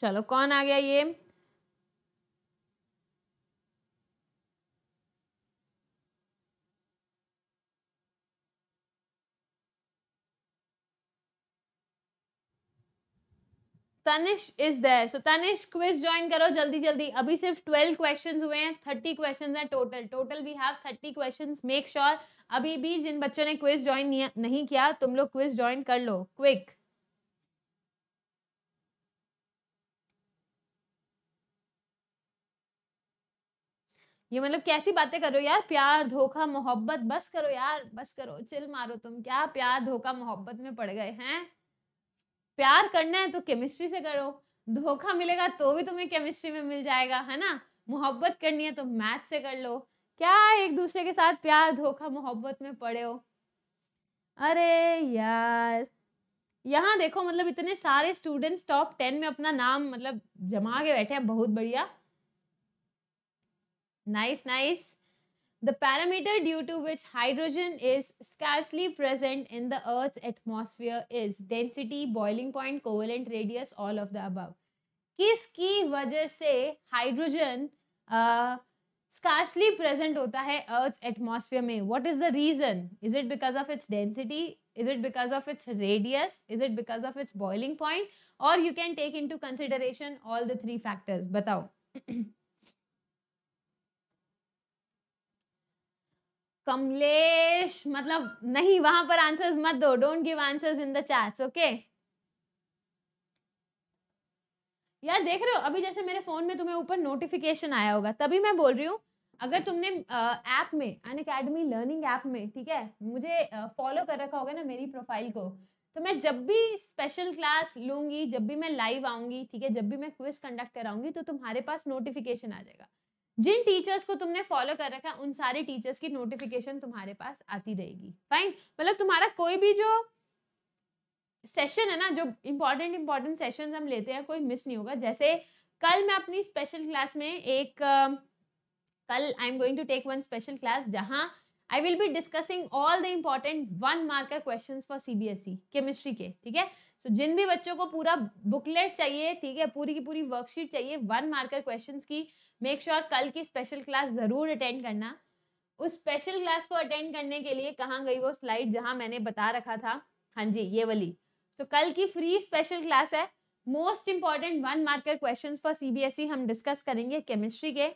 चलो कौन आ गया ये Tanish is there so Tanish quiz join करो जल्दी जल्दी अभी सिर्फ ट्वेल्व क्वेश्चन हुए हैं थर्टी क्वेश्चन हैं total total we have thirty question make sure अभी भी जिन बच्चों ने क्विज ज्वाइन नहीं किया तुम लोग क्विज ज्वाइन कर लो क्विक ये मतलब कैसी बातें करो यार प्यार धोखा मोहब्बत बस करो यार बस करो चिल मारो तुम क्या प्यार धोखा मोहब्बत में पड़ गए हैं प्यार करना है तो केमिस्ट्री से करो धोखा मिलेगा तो भी तुम्हें केमिस्ट्री में मिल जाएगा है ना मोहब्बत करनी है तो मैथ से कर लो क्या एक दूसरे के साथ प्यार धोखा मोहब्बत में पड़े हो अरे यार यहाँ देखो मतलब इतने सारे स्टूडेंट्स टॉप टेन में अपना नाम मतलब जमा के बैठे हैं बहुत बढ़िया Nice, nice. The parameter due to which hydrogen is scarcely present in the Earth's atmosphere is density, boiling point, covalent radius, all of the above. Kis ki wajah se hydrogen uh, scarcely present hota hai Earth's atmosphere mein? What is the reason? Is it because of its density? Is it because of its radius? Is it because of its boiling point? Or you can take into consideration all the three factors. Batao. Kamlesh मतलब नहीं वहां पर answers मत दो don't give answers in the chats okay यार देख रहे हो अभी जैसे मेरे फोन में तुम्हें ऊपर नोटिफिकेशन आया होगा तभी मैं बोल रही हूँ अगर तुमने ऐप में अन अकेडमी लर्निंग ऐप में ठीक है मुझे फॉलो कर रखा होगा ना मेरी प्रोफाइल को तो मैं जब भी स्पेशल क्लास लूंगी जब भी मैं लाइव आऊंगी ठीक है जब भी मैं क्विज कंडक्ट कराऊंगी तो तुम्हारे पास नोटिफिकेशन आ जाएगा जिन टीचर्स को तुमने फॉलो कर रखा है उन सारे टीचर्स की नोटिफिकेशन तुम्हारे पास आती रहेगी फाइन मतलब तुम्हारा कोई भी जो सेशन है ना जो इम्पोर्टेंट इम्पोर्टेंट सेशन हम लेते हैं कोई मिस नहीं होगा जैसे कल मैं अपनी स्पेशल क्लास में एक कल I am going to take one special class जहाँ I will be discussing all the important one marker question for C chemistry के ठीक है सो so, जिन भी बच्चों को पूरा बुकलेट चाहिए ठीक है पूरी की पूरी वर्कशीट चाहिए वन मार्कर क्वेश्चन की मेक श्योर sure कल की स्पेशल क्लास जरूर अटेंड करना उस स्पेशल क्लास को अटेंड करने के लिए कहाँ गई वो स्लाइड जहाँ मैंने बता रखा था हाँ जी ये वाली तो so, कल की फ्री स्पेशल क्लास है most important one marker question for CBSE हम डिस्कस करेंगे केमिस्ट्री के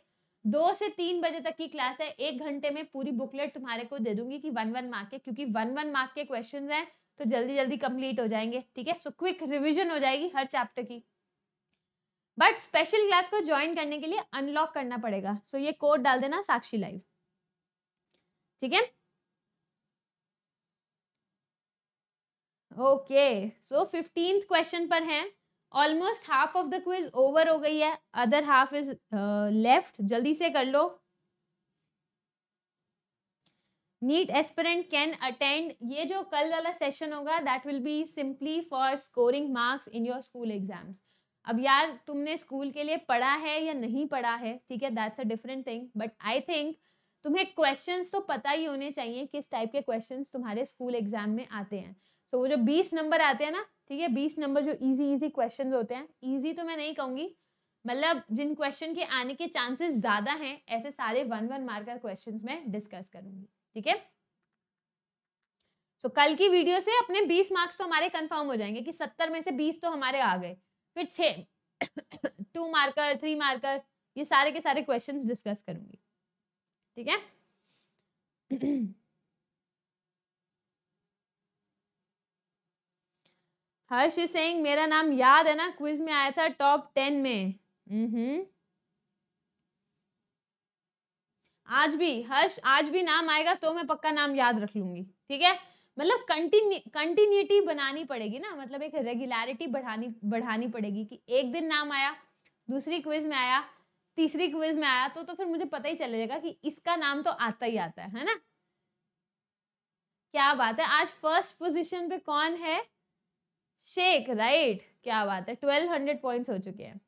दो से तीन बजे तक की क्लास है एक घंटे में पूरी बुकलेट तुम्हारे को दे दूंगी कि वन वन मार्क के क्योंकि वन वन मार्क के क्वेश्चंस हैं तो जल्दी जल्दी कंप्लीट हो जाएंगे ठीक है सो क्विक रिविजन हो जाएगी हर चैप्टर की बट स्पेशल क्लास को ज्वाइन करने के लिए अनलॉक करना पड़ेगा सो so, ये कोड डाल देना साक्षी लाइव ठीक है ओके सो फिफ्टींथ क्वेश्चन पर है almost half of the quiz over हो गई है अदर हाफ इज लेफ्ट जल्दी से कर लो नीट एस्पिरेंट कैन अटेंड ये जो कल वाला सेशन होगा that will be simply for scoring marks in your school exams अब यार तुमने स्कूल के लिए पढ़ा है या नहीं पढ़ा है ठीक है that's a different thing but I think तुम्हें क्वेश्चन तो पता ही होने चाहिए किस टाइप के क्वेश्चन तुम्हारे स्कूल एग्जाम में आते हैं सो so, वो जो बीस नंबर आते हैं ना ठीक है बीस नंबर जो ईजी ईजी क्वेश्चन होते हैं ईजी तो मैं नहीं कहूँगी मतलब जिन क्वेश्चन के आने के चांसेस ज़्यादा हैं ऐसे सारे वन वन मार्कर क्वेश्चन मैं डिस्कस करूँगी ठीक है सो कल की वीडियो से अपने 20 मार्क्स तो हमारे कंफर्म हो जाएंगे कि 70 में से 20 तो हमारे आ गए फिर छ टू मार्कर थ्री मार्कर ये सारे के सारे क्वेश्चंस डिस्कस करूंगी ठीक है हर्ष सिंह मेरा नाम याद है ना क्विज में आया था टॉप टेन में हम्म आज भी हर्ष आज भी नाम आएगा तो मैं पक्का नाम याद रख लूंगी ठीक है मतलब कंटिन्यू कंटिन्यूटी बनानी पड़ेगी ना मतलब एक रेगुलरिटी बढ़ानी बढ़ानी पड़ेगी कि एक दिन नाम आया दूसरी क्विज में आया तीसरी क्विज में आया तो तो फिर मुझे पता ही चलेगा जाएगा कि इसका नाम तो आता ही आता है है ना क्या बात है आज फर्स्ट पोजीशन पे कौन है शेख राइट क्या बात है ट्वेल्व हंड्रेड पॉइंट्स हो चुके हैं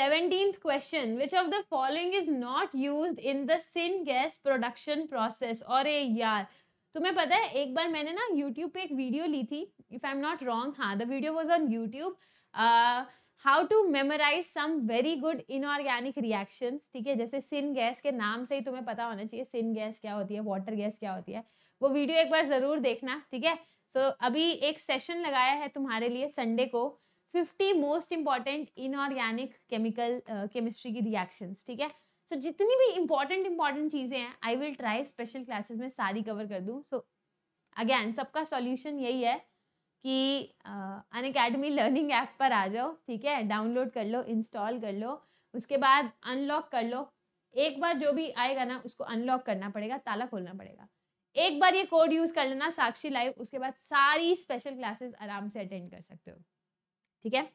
Seventeenth question: Which of the following is not used in the syn gas production process? और यार तुम्हें पता है एक बार मैंने ना YouTube पे एक वीडियो ली थी if I am not wrong हाँ the video was on YouTube how to memorise some very good inorganic reaction ठीक है जैसे सिन गैस के नाम से ही तुम्हें पता होना चाहिए सिन गैस क्या होती है वाटर गैस क्या होती है वो वीडियो एक बार ज़रूर देखना ठीक है सो so, अभी एक सेशन लगाया है तुम्हारे लिए संडे को fifty most important inorganic chemical chemistry की रिएक्शंस ठीक है सो so, जितनी भी इंपॉर्टेंट इंपॉर्टेंट चीज़ें हैं I will try special classes में सारी कवर कर दूँ सो अगैन सबका सॉल्यूशन यही है कि अन अकेडमी लर्निंग ऐप पर आ जाओ ठीक है डाउनलोड कर लो इंस्टॉल कर लो उसके बाद अनलॉक कर लो एक बार जो भी आएगा ना उसको अनलॉक करना पड़ेगा ताला खोलना पड़ेगा एक बार ये कोड यूज़ कर लेना साक्षी लाइव उसके बाद सारी स्पेशल क्लासेस आराम से अटेंड कर सकते हो ठीक है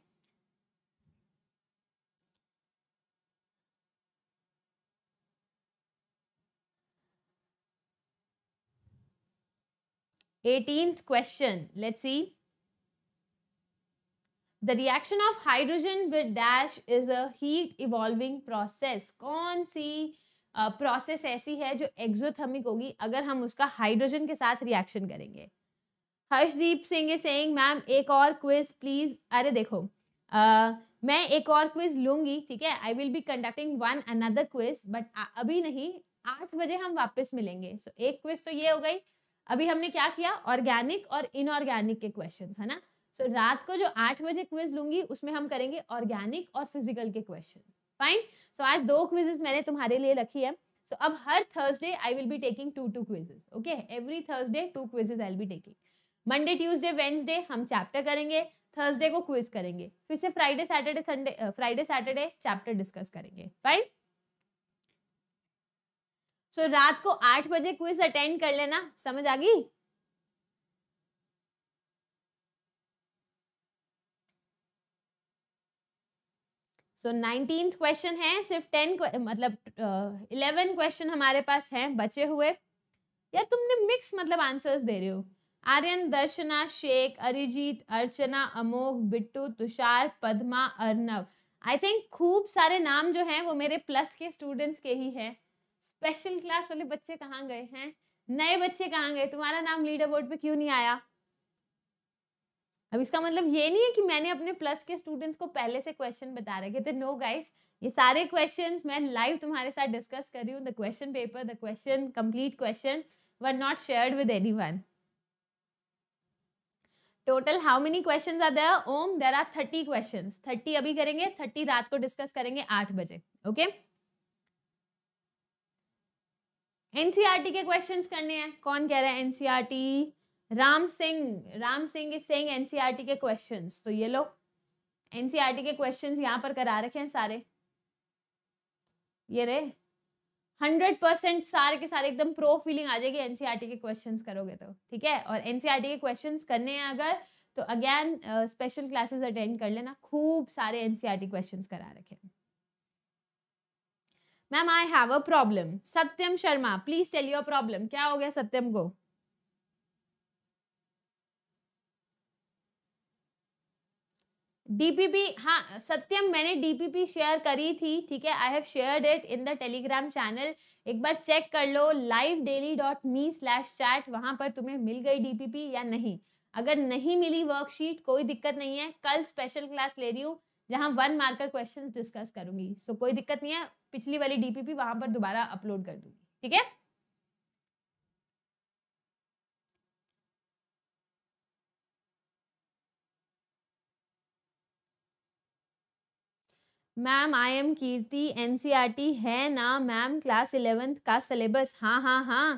eighteen question let's see the reaction of hydrogen with dash is at evolving process कौन सी प्रोसेस uh, ऐसी है जो एक्जोथर्मिक होगी अगर हम उसका हाइड्रोजन के साथ रिएक्शन करेंगे Harshdeep Singh is saying ma'am एक और क्विज प्लीज अरे देखो uh, मैं एक और क्विज लूंगी ठीक है I will be conducting one another quiz but अभी नहीं आठ बजे हम वापस मिलेंगे सो so, एक क्विज तो ये हो गई अभी हमने क्या किया ऑर्गेनिक और इनऑर्गेनिक के क्वेश्चन है ना सो so, रात को जो आठ बजे क्विज लूंगी उसमें हम करेंगे ऑर्गेनिक और फिजिकल के क्वेश्चन फाइन सो आज दो क्विजेस मैंने तुम्हारे लिए रखी है सो so, अब हर Thursday I will be taking two two quizzes okay every Thursday two quizzes I will be taking Monday Tuesday Wednesday हम चैप्टर करेंगे थर्सडे को क्विज करेंगे फिर से Friday Saturday Sunday Friday Saturday chapter discuss करेंगे fine so so, रात को आठ बजे क्विज अटेंड कर लेना समझ आ गई सो नाइनटीन क्वेश्चन है सिर्फ टेन मतलब इलेवन uh, क्वेश्चन हमारे पास हैं बचे हुए यार तुमने मिक्स मतलब आंसर्स दे रहे हो आर्यन दर्शना शेख अरिजीत अर्चना अमोघ बिट्टू तुषार पद्मा अर्नव आई थिंक खूब सारे नाम जो हैं वो मेरे प्लस के स्टूडेंट्स के ही हैं स्पेशल क्लास वाले बच्चे कहाँ गए हैं नए बच्चे कहाँ गए तुम्हारा नाम लीडर बोर्ड पे क्यों नहीं आया अब इसका मतलब ये नहीं है कि मैंने अपने प्लस के स्टूडेंट्स को पहले से क्वेश्चन बता रखे थे नो गाइस ये सारे क्वेश्चंस मैं लाइव तुम्हारे साथ डिस्कस कर रही हूँ the question paper the question complete question were not shared with anyone total how many question are there um there are thirty question thirty अभी करेंगे थर्टी रात को डिस्कस करेंगे आठ बजे ओके okay? एनसीआरटी e के क्वेश्चन करने हैं कौन कह रहा है NCERT e Ram Singh Ram Singh is saying NCERT के क्वेश्चन तो ये लो एनसीआरटी e के क्वेश्चन यहाँ पर करा रखे हैं सारे ये रहे हंड्रेड परसेंट सारे के सारे एकदम प्रो फीलिंग आ जाएगी एनसीआर e के क्वेश्चंस करोगे तो ठीक है और एनसीआर e के क्वेश्चंस करने हैं अगर तो अगेन स्पेशल क्लासेस अटेंड कर लेना खूब सारे एनसीईआरटी क्वेश्चंस e करा रखे ma'am I have a problem Satyam Sharma please tell your problem क्या हो गया सत्यम को डीपीपी हाँ सत्यम मैंने डीपीपी शेयर करी थी ठीक है I have share it in the Telegram channel एक बार चेक कर लो live daily dot me slash chat वहाँ पर तुम्हें मिल गई डीपीपी या नहीं अगर नहीं मिली वर्कशीट कोई दिक्कत नहीं है कल स्पेशल क्लास ले रही हूँ जहाँ वन मार्कर क्वेश्चन डिस्कस करूंगी सो so, कोई दिक्कत नहीं है पिछली वाली डीपीपी वहाँ पर दोबारा अपलोड कर दूंगी ठीक है ma'am I am Kirti N है ना मैम क्लास इलेवेंथ का सिलेबस हाँ हाँ हाँ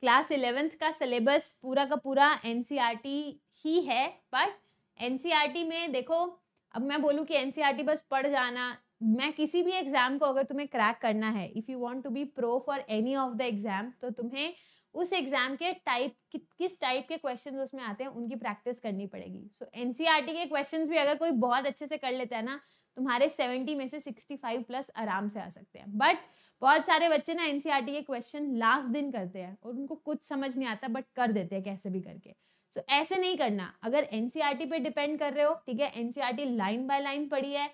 क्लास इलेवेंथ का सिलेबस पूरा का पूरा एन e ही है बट एन e में देखो अब मैं बोलूँ कि एन e बस पढ़ जाना मैं किसी भी एग्ज़ाम को अगर तुम्हें क्रैक करना है if you want to be pro for any of the exam तो तुम्हें उस एग्ज़ाम के टाइप कि, किस टाइप के क्वेश्चन उसमें आते हैं उनकी प्रैक्टिस करनी पड़ेगी सो so, एन के क्वेश्चन भी अगर कोई बहुत अच्छे से कर लेता है ना तुम्हारे सेवेंटी में से सिक्सटी फाइव प्लस आराम से आ सकते हैं बट बहुत सारे बच्चे ना एनसीईआरटी e के क्वेश्चन लास्ट दिन करते हैं और उनको कुछ समझ नहीं आता बट कर देते हैं कैसे भी करके सो so, ऐसे नहीं करना अगर एनसीईआरटी e पे डिपेंड कर रहे हो ठीक है एनसीईआरटी लाइन बाय लाइन पढ़ी है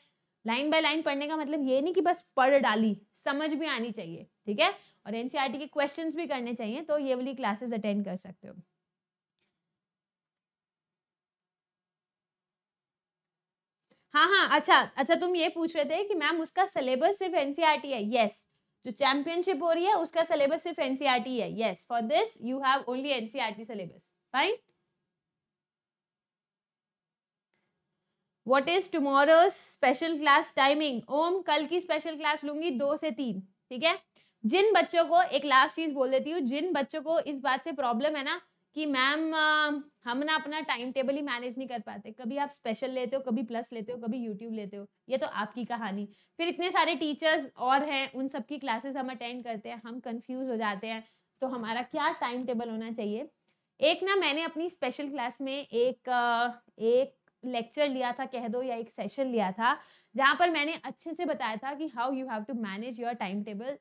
लाइन बाय लाइन पढ़ने का मतलब ये नहीं कि बस पढ़ डाली समझ भी आनी चाहिए ठीक है और एन e के क्वेश्चन भी करने चाहिए तो ये वाली क्लासेस अटेंड कर सकते हो हाँ हाँ अच्छा अच्छा तुम ये पूछ रहे थे कि मैम उसका सिलेबस सिर्फ एनसीईआरटी e है यस जो चैंपियनशिप हो रही है उसका सिलेबस सिर्फ एनसीईआरटी e है yes for this you have only NCERT syllabus fine what is tomorrow's special class timing um कल की स्पेशल क्लास लूंगी दो से तीन ठीक है जिन बच्चों को एक लास्ट चीज बोल देती हूँ जिन बच्चों को इस बात से प्रॉब्लम है ना कि मैम हम ना अपना टाइम टेबल ही मैनेज नहीं कर पाते कभी आप स्पेशल लेते हो कभी प्लस लेते हो कभी यूट्यूब लेते हो ये तो आपकी कहानी फिर इतने सारे टीचर्स और हैं उन सबकी क्लासेस हम अटेंड करते हैं हम कंफ्यूज हो जाते हैं तो हमारा क्या टाइम टेबल होना चाहिए एक ना मैंने अपनी स्पेशल क्लास में एक एक लेक्चर लिया था कह दो या एक सेशन लिया था जहाँ पर मैंने अच्छे से बताया था कि how you have to manage your time table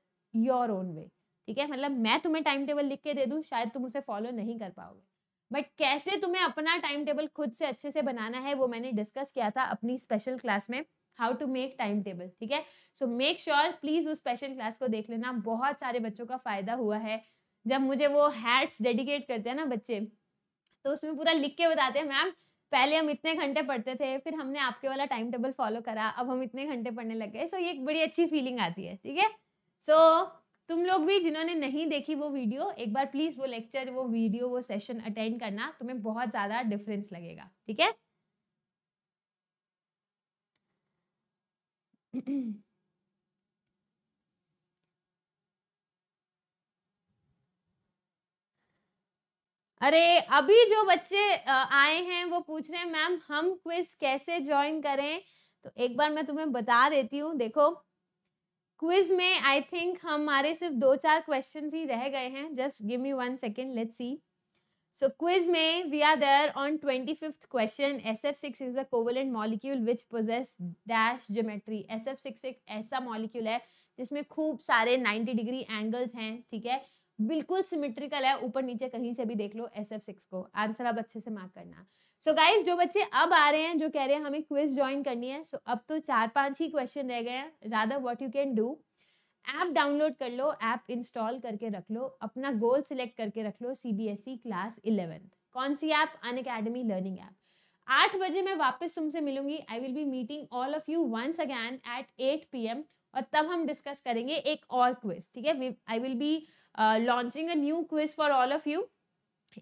your own way ठीक है मतलब मैं तुम्हें टाइम टेबल लिख के दे दूँ शायद तुम उसे फॉलो नहीं कर पाओगे बट कैसे तुम्हें अपना टाइम टेबल खुद से अच्छे से बनाना है वो मैंने डिस्कस किया था अपनी स्पेशल क्लास में how to make time table ठीक है सो मेक श्योर प्लीज उस स्पेशल क्लास को देख लेना बहुत सारे बच्चों का फायदा हुआ है जब मुझे वो हैड्स डेडिकेट करते हैं ना बच्चे तो उसमें पूरा लिख के बताते हैं मैम पहले हम इतने घंटे पढ़ते थे फिर हमने आपके वाला टाइम टेबल फॉलो करा अब हम इतने घंटे पढ़ने लग गए सो so, ये एक बड़ी अच्छी फीलिंग आती है ठीक है सो तुम लोग भी जिन्होंने नहीं देखी वो वीडियो एक बार प्लीज़ वो लेक्चर वो वीडियो वो सेशन अटेंड करना तुम्हें बहुत ज़्यादा डिफरेंस लगेगा ठीक है अरे अभी जो बच्चे आए हैं वो पूछ रहे हैं मैम हम क्विज कैसे ज्वाइन करें तो एक बार मैं तुम्हें बता देती हूँ देखो क्विज में आई थिंक हमारे सिर्फ दो चार क्वेश्चन ही रह गए हैं just give me one second let see so quiz में we are there on twenty fifth question S F six is a covalent molecule which possesses dash geometry S F six एक ऐसा molecule है जिसमें खूब सारे ninety degree angles हैं ठीक है बिल्कुल सिमेट्रिकल है ऊपर नीचे कहीं से भी देख लो एस एफ सिक्स को आंसर आप अच्छे से मार्क करना सो so गाइज जो बच्चे अब आ रहे हैं जो कह रहे हैं हमें क्विज ज्वाइन करनी है सो so अब तो चार पांच ही क्वेश्चन रह गए हैं Radha what you can do app download कर लो ऐप इंस्टॉल करके रख लो अपना गोल सिलेक्ट करके रख लो सीबीएसई क्लास इलेवेंथ कौन सी app Unacademy learning app आठ बजे मैं वापस तुमसे मिलूंगी I will be meeting all of you once again eight eight P M और तब हम डिस्कस करेंगे एक और क्विज ठीक है I will be launching a new quiz for all of you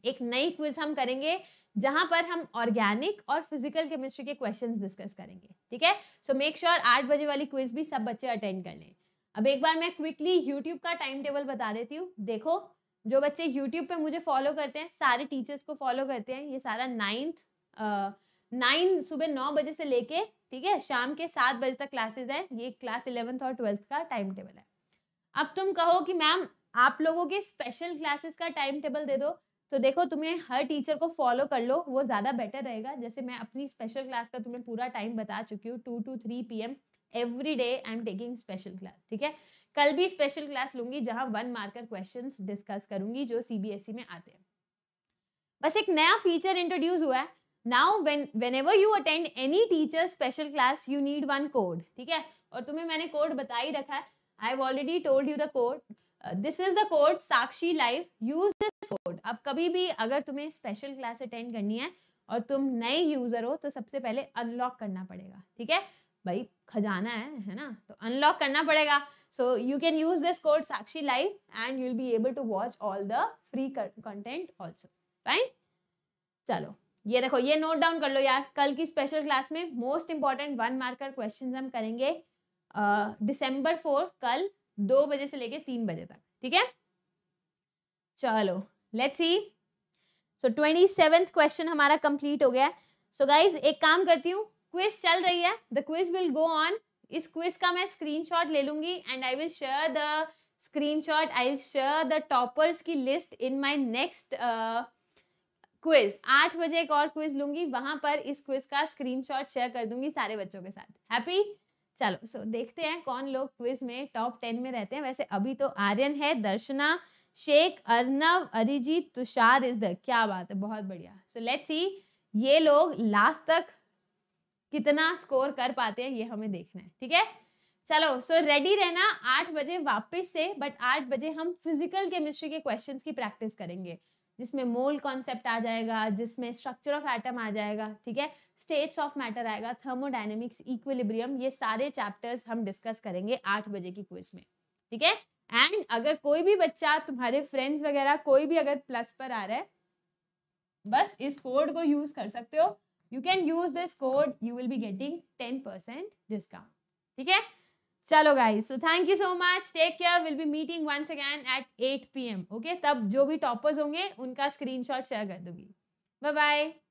एक नई क्विज हम करेंगे जहां पर हम ऑर्गेनिक और फिजिकल केमिस्ट्री के क्वेश्चंस डिस्कस करेंगे ठीक है सो मेक श्योर आठ बजे वाली क्विज भी सब बच्चे अटेंड कर लें अब एक बार मैं क्विकली यूट्यूब का टाइम टेबल बता देती हूँ देखो जो बच्चे यूट्यूब पे मुझे फॉलो करते हैं सारे टीचर्स को फॉलो करते हैं ये सारा नाइन्थ नाइन सुबह नौ बजे से लेके ठीक है शाम के सात बजे तक क्लासेज हैं ये क्लास इलेवेंथ और ट्वेल्थ का टाइम टेबल है अब तुम कहो कि मैम आप लोगों के स्पेशल क्लासेस का टाइम टेबल दे दो तो देखो तुम्हें हर टीचर को फॉलो कर लो वो ज़्यादा बेटर रहेगा जैसे मैं अपनी स्पेशल क्लास का तुम्हें पूरा टाइम बता चुकी हूँ two to three P M every day I am taking special class ठीक है कल भी स्पेशल क्लास लूंगी जहाँ वन मार्कर क्वेश्चन डिस्कस करूंगी जो ई e में आते हैं बस एक नया फीचर इंट्रोड्यूस हुआ है now when whenever you attend any teacher special class you need one code ठीक है और तुम्हें मैंने कोड बता ही रखा है I have already told you the code this is the code Sakshi live use this code अब कभी भी अगर तुम्हें स्पेशल क्लास अटेंड करनी है और तुम नए यूजर हो तो सबसे पहले अनलॉक करना पड़ेगा ठीक है भाई खजाना है है ना तो अनलॉक करना पड़ेगा so you can use this code Sakshi live and you'll be able to watch all the free content also fine चलो ये देखो ये नोट डाउन कर लो यार कल की स्पेशल क्लास में most important one marker question हम करेंगे डिसम्बर uh, फोर कल दो बजे से लेके तीन बजे तक ठीक है चलो let's see so twenty seventh question हमारा कंप्लीट हो गया है सो so गाइज एक काम करती हूँ क्विज चल रही है the quiz will go on इस क्विज का मैं स्क्रीनशॉट ले लूंगी and I will share the screenshot I share the toppers की list in my next quiz आठ बजे एक और क्विज लूंगी वहां पर इस क्विज का स्क्रीनशॉट शेयर कर दूंगी सारे बच्चों के साथ हैप्पी चलो सो देखते हैं कौन लोग क्विज में टॉप टेन में रहते हैं वैसे अभी तो आर्यन है दर्शना शेख अर्नव अरिजीत तुषार इज द क्या बात है बहुत बढ़िया सो लेट्स सी ये लोग लास्ट तक कितना स्कोर कर पाते हैं ये हमें देखना है ठीक है चलो सो so रेडी रहना आठ बजे वापस से बट आठ बजे हम फिजिकल केमिस्ट्री के क्वेश्चंस की प्रैक्टिस करेंगे जिसमें मोल कॉन्सेप्ट आ जाएगा जिसमें स्ट्रक्चर ऑफ एटम आ जाएगा ठीक है स्टेट्स ऑफ मैटर आएगा थर्मोडाइनमिक्स इक्विलिब्रियम ये सारे चैप्टर्स हम डिस्कस करेंगे आठ बजे की क्विज में ठीक है एंड अगर कोई भी बच्चा तुम्हारे फ्रेंड्स वगैरह कोई भी अगर प्लस पर आ रहा है बस इस कोड को यूज कर सकते हो you can use this code you will be getting ten percent discount ठीक है चलो guys so thank you so much take care will be meeting once again at 8 PM okay तब जो भी टॉपर्स होंगे उनका स्क्रीनशॉट शेयर कर दूंगी बाय बाय